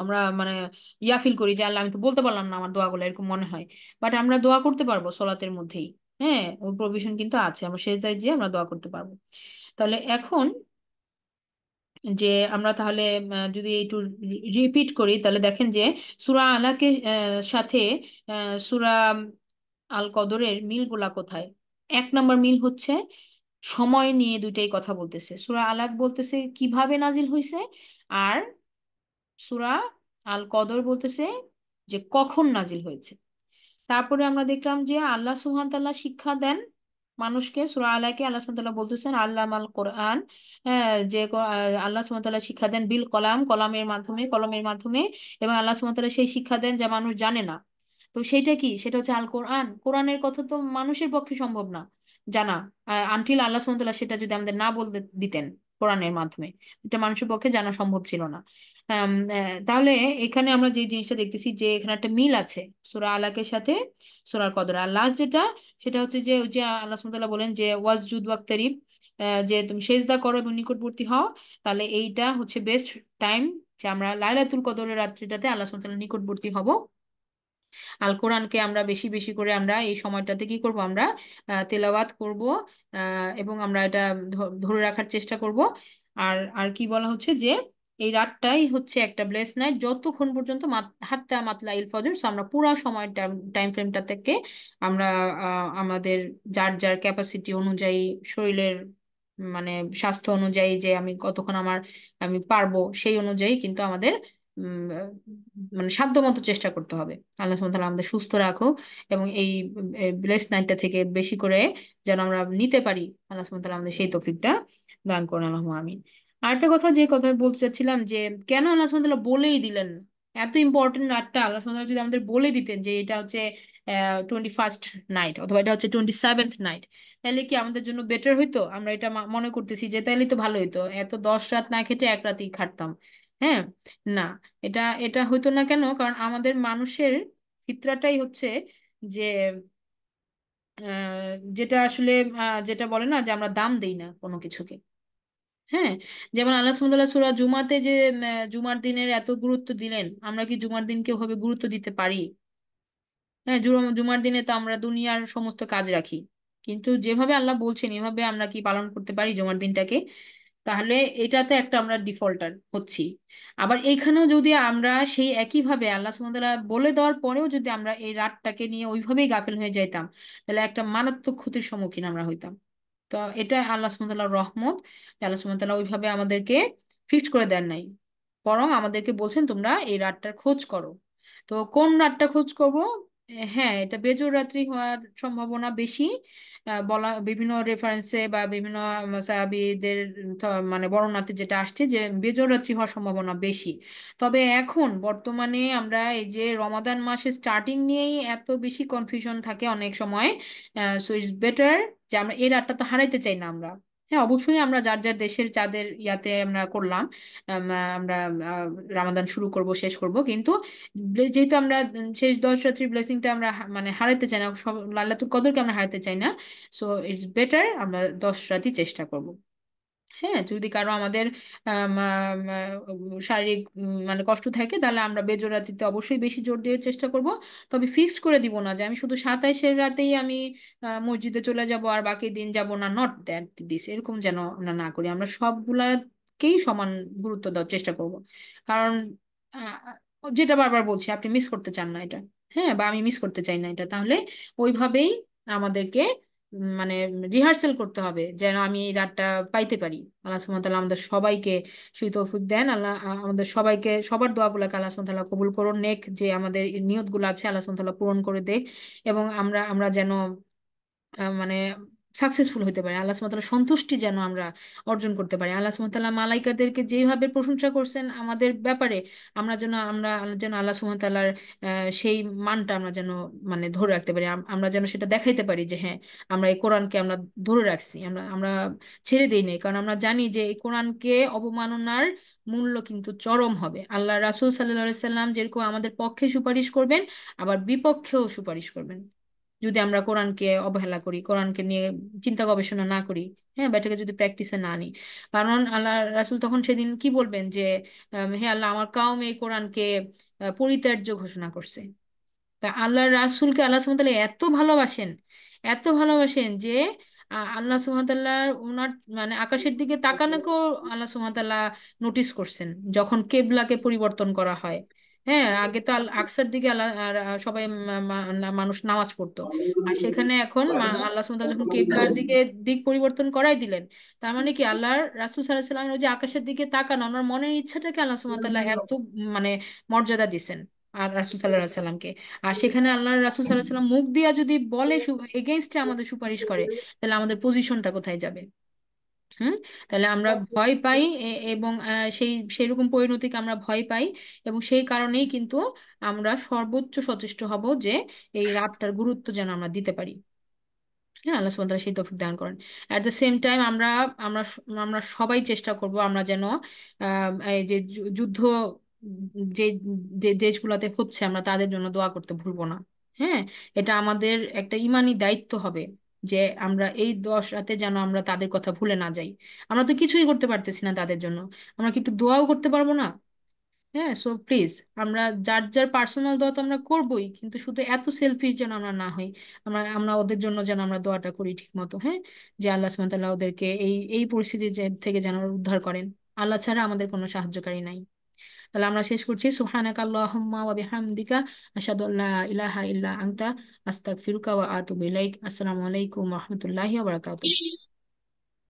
আমরা মানে ইয়া ফিল করি যে আল্লাহ আমি তো বলতে পারলাম না আমার দোয়াগুলো এরকম মনে হয় বাট আমরা দোয়া করতে পারবো সলাতের মধ্যেই হ্যাঁ ওই প্রভিশন কিন্তু আছে আমরা সেজদায় যেয়ে আমরা দোয়া করতে পারবো তাহলে এখন যে আমরা তাহলে যদি একটু রিপিট করি তাহলে দেখেন যে সুরা আলাকে সাথে সুরা আল কদরের মিলগুলা কোথায় এক নম্বর মিল হচ্ছে সময় নিয়ে দুইটাই কথা বলতেছে সুরা আলাক বলতেছে কিভাবে নাজিল হয়েছে আর সুরা আল কদর বলতেছে যে কখন নাজিল হয়েছে তারপরে আমরা দেখলাম যে আল্লাহ সুহান তাল্লাহ শিক্ষা দেন মানুষকে সুরা আলাকে আল্লাহ সুমতাল্লাহ বলতেছেন হ্যাঁ, আল্লাহ আল কোরআন যে আল্লাহ সুমতাল্লাহ শিক্ষা দেন বিল কলাম কলামের মাধ্যমে কলমের মাধ্যমে এবং আল্লাহ সুমতাল্লাহ সেই শিক্ষা দেন যা মানুষ জানে না তো সেটা কি সেটা হচ্ছে আল কোরআন কোরআনের কথা তো মানুষের পক্ষে সম্ভব না জানা আনটিল আল্লাহ সুমতাল্লাহ সেটা যদি আমাদের না বলতে দিতেন কোরআনের মাধ্যমে এটা মানুষের পক্ষে জানা সম্ভব ছিল না তাহলে এখানে আমরা যে জিনিসটা দেখতেছি যে এখানে একটা মিল আছে সুরা আলাকের সাথে সুরার কদর আর লাস্ট যেটা সেটা হচ্ছে যে ওই যে আল্লাহ সুমতাল্লাহ বলেন যে জুদ বাক্তারি যে তুমি সেজদা করো এবং নিকটবর্তী হও তাহলে এইটা হচ্ছে বেস্ট টাইম যে আমরা লাইলাতুল কদরের রাত্রিটাতে আল্লাহ সুমতাল্লাহ নিকটবর্তী হব আল কোরআনকে আমরা বেশি বেশি করে আমরা এই সময়টাতে কি করব আমরা তেলাওয়াত করব এবং আমরা এটা ধরে রাখার চেষ্টা করব আর আর কি বলা হচ্ছে যে এই রাতটাই হচ্ছে একটা ব্লেস নাইট যতক্ষণ পর্যন্ত হাত্তা মাতলা ইল ফজর আমরা পুরো সময় টাইম ফ্রেমটা থেকে আমরা আমাদের যার যার ক্যাপাসিটি অনুযায়ী শরীরের মানে স্বাস্থ্য অনুযায়ী যে আমি কতক্ষণ আমার আমি পারবো সেই অনুযায়ী কিন্তু আমাদের মানে সাধ্য মতো চেষ্টা করতে হবে আল্লাহ সুবহানাহু আমাদের সুস্থ রাখো এবং এই ব্লেস নাইটটা থেকে বেশি করে যেন আমরা নিতে পারি আল্লাহ সুবহানাহু আমাদের সেই তফিকটা দান করুন আল্লাহ আমিন আরেকটা কথা যে কথা বলতে চাচ্ছিলাম যে কেন আল্লাহ সুবহানাহু বলেই দিলেন এত ইম্পর্টেন্ট রাতটা আল্লাহ সুবহানাহু যদি আমাদের বলে দিতেন যে এটা হচ্ছে টোয়েন্টি ফার্স্ট নাইট অথবা এটা হচ্ছে টোয়েন্টি সেভেন্থ নাইট তাহলে কি আমাদের জন্য বেটার হইতো আমরা এটা মনে করতেছি যে তাহলে তো ভালো হইতো এত দশ রাত না খেটে এক রাতেই খাটতাম হ্যাঁ না এটা এটা হইতো না কেন কারণ আমাদের মানুষের ফিতরাটাই হচ্ছে যে যেটা আসলে যেটা বলে না যে আমরা দাম দেই না কোনো কিছুকে হ্যাঁ যেমন আল্লাহ সুমদুল্লাহ সুরা জুমাতে যে জুমার দিনের এত গুরুত্ব দিলেন আমরা কি জুমার দিনকে ওভাবে গুরুত্ব দিতে পারি হ্যাঁ জুমার দিনে তো আমরা দুনিয়ার সমস্ত কাজ রাখি কিন্তু যেভাবে আল্লাহ বলছেন এভাবে আমরা কি পালন করতে পারি জুমার দিনটাকে তাহলে এটাতে একটা আমরা ডিফল্টার হচ্ছি আবার এখানেও যদি আমরা সেই একইভাবে আল্লাহ সুমতলা বলে দেওয়ার পরেও যদি আমরা এই রাতটাকে নিয়ে ওইভাবেই গাফেল হয়ে যাইতাম তাহলে একটা মারাত্মক ক্ষতির সম্মুখীন আমরা হইতাম তো এটা আল্লাহ সুমতাল্লাহ রহমত আল্লাহ সুমতাল্লাহ ওইভাবে আমাদেরকে ফিক্সড করে দেন নাই বরং আমাদেরকে বলছেন তোমরা এই রাতটার খোঁজ করো তো কোন রাতটা খোঁজ করব হ্যাঁ এটা বেজোর রাত্রি হওয়ার সম্ভাবনা বেশি বলা বিভিন্ন রেফারেন্সে বা বিভিন্ন সাহাবিদের মানে বর্ণনাতে যেটা আসছে যে বেজরাত্রি হওয়ার সম্ভাবনা বেশি তবে এখন বর্তমানে আমরা এই যে রমাদান মাসে স্টার্টিং নিয়েই এত বেশি কনফিউশন থাকে অনেক সময় সো ইটস বেটার যে আমরা এই রাতটা তো হারাইতে চাই না আমরা হ্যাঁ অবশ্যই আমরা যার যার দেশের চাঁদের ইয়াতে আমরা করলাম আমরা আহ, রামাদান শুরু করব শেষ করব কিন্তু যেহেতু আমরা শেষ দশ রাত্রির ব্লেসিংটা আমরা মানে হারাতে চাই না সব লাইলাতুল কদরকে আমরা হারাতে চাই না সো ইটস বেটার আমরা দশ রাতই চেষ্টা করব হ্যাঁ যদি কারো আমাদের শারীরিক মানে কষ্ট থাকে তাহলে আমরা বেজরাতিতে অবশ্যই বেশি জোর দেওয়ার চেষ্টা করব তবে ফিক্সড করে দিব না যে আমি শুধু সাতাইশের রাতেই আমি মসজিদে চলে যাব আর বাকি দিন যাব না নট দ্যাট দিস এরকম যেন আমরা না করি আমরা সবগুলাকেই সমান গুরুত্ব দেওয়ার চেষ্টা করব কারণ যেটা বারবার বলছি আপনি মিস করতে চান না এটা হ্যাঁ বা আমি মিস করতে চাই না এটা তাহলে ওইভাবেই আমাদেরকে মানে রিহার্সেল করতে হবে যেন আমি এই রাতটা পাইতে পারি আল্লাহ তালা আমাদের সবাইকে সুই তৌফিক দেন আল্লাহ আমাদের সবাইকে সবার দোয়াগুলোকে আল্লাহ সুমতাল্লাহ কবুল করুন নেক যে আমাদের নিয়তগুলো আছে আল্লাহ সুমতাল্লাহ পূরণ করে দেখ এবং আমরা আমরা যেন মানে সাকসেসফুল হতে পারি আল্লাহ সুমতালা সন্তুষ্টি যেন আমরা অর্জন করতে পারি আল্লাহ সুমতাল্লাহ মালাইকাদেরকে যেভাবে প্রশংসা করছেন আমাদের ব্যাপারে আমরা যেন আমরা যেন আল্লাহ সুমতাল্লার সেই মানটা আমরা যেন মানে ধরে রাখতে পারি আমরা যেন সেটা দেখাইতে পারি যে হ্যাঁ আমরা এই কোরআনকে আমরা ধরে রাখছি আমরা আমরা ছেড়ে দিই নাই কারণ আমরা জানি যে এই কোরআনকে অবমাননার মূল্য কিন্তু চরম হবে আল্লাহ রাসুল সাল্লাহ সাল্লাম যেরকম আমাদের পক্ষে সুপারিশ করবেন আবার বিপক্ষেও সুপারিশ করবেন যদি আমরা কোরআনকে অবহেলা করি কোরআনকে নিয়ে চিন্তা গবেষণা না করি হ্যাঁ ব্যাটাকে যদি প্র্যাকটিসে না নিই কারণ আল্লাহ রাসুল তখন সেদিন কি বলবেন যে হে আল্লাহ আমার কাউম এই কোরআনকে পরিত্যাজ্য ঘোষণা করছে তা আল্লাহ রাসুলকে আল্লাহ সুমতাল্লাহ এত ভালোবাসেন এত ভালোবাসেন যে আল্লাহ সুমতাল্লাহ ওনার মানে আকাশের দিকে তাকানোকেও আল্লাহ সুমতাল্লাহ নোটিস করছেন যখন কেবলাকে পরিবর্তন করা হয় হ্যাঁ আগে তো আকসার দিকে আল্লাহ আর সবাই মানুষ নামাজ পড়তো আর সেখানে এখন আল্লাহ সুমতাল যখন কেবলার দিকে দিক পরিবর্তন করাই দিলেন তার মানে কি আল্লাহর রাসুল সাল্লাহ সাল্লামের ওই যে আকাশের দিকে তাকানো আমার মনের ইচ্ছাটাকে আল্লাহ সুমতাল্লাহ এত মানে মর্যাদা দিছেন আর রাসুল সাল্লাহ সাল্লামকে আর সেখানে আল্লাহ রাসুল সাল্লাহ সাল্লাম মুখ দিয়া যদি বলে এগেনস্টে আমাদের সুপারিশ করে তাহলে আমাদের পজিশনটা কোথায় যাবে হুম তাহলে আমরা ভয় পাই এ- এবং আহ, সেই সেরকম পরিণতিকে আমরা ভয় পাই এবং সেই কারণেই কিন্তু আমরা সর্বোচ্চ সচেষ্ট হব যে এই রাবটার গুরুত্ব যেন আমরা দিতে পারি হ্যাঁ আল্লাহ সুবহান তাআলা সেই তৌফিক দান করেন অ্যাট দ্য সেম টাইম আমরা আমরা আমরা সবাই চেষ্টা করব আমরা যেন এই যে যুদ্ধ যে যে দেশগুলোতে হচ্ছে আমরা তাদের জন্য দোয়া করতে ভুলবো না হ্যাঁ এটা আমাদের একটা ইমানি দায়িত্ব হবে যে আমরা এই দশ রাতে যেন আমরা তাদের কথা ভুলে না যাই আমরা তো কিছুই করতে পারতেছি না তাদের জন্য আমরা কি একটু দোয়াও করতে পারবো না হ্যাঁ সো প্লিজ আমরা যার যার পার্সোনাল দোয়া তো আমরা করবোই কিন্তু শুধু এত সেলফিশ যেন আমরা না হই আমরা আমরা ওদের জন্য যেন আমরা দোয়াটা করি ঠিক মতো হ্যাঁ যে আল্লাহ সুমতাল্লাহ ওদেরকে এই এই পরিস্থিতি থেকে যেন উদ্ধার করেন আল্লাহ ছাড়া আমাদের কোনো সাহায্যকারী নাই তাহলে আমরা শেষ করছি সুহানাক আল্লাহম্মা ওয়া বিহামদিকা আশহাদু আল্লা ইলাহা ইল্লা আনতা আস্তাগফিরুকা ওয়া আতুবু ইলাইক আসসালামু আলাইকুম ওয়া রাহমাতুল্লাহি ওয়া বারাকাতুহু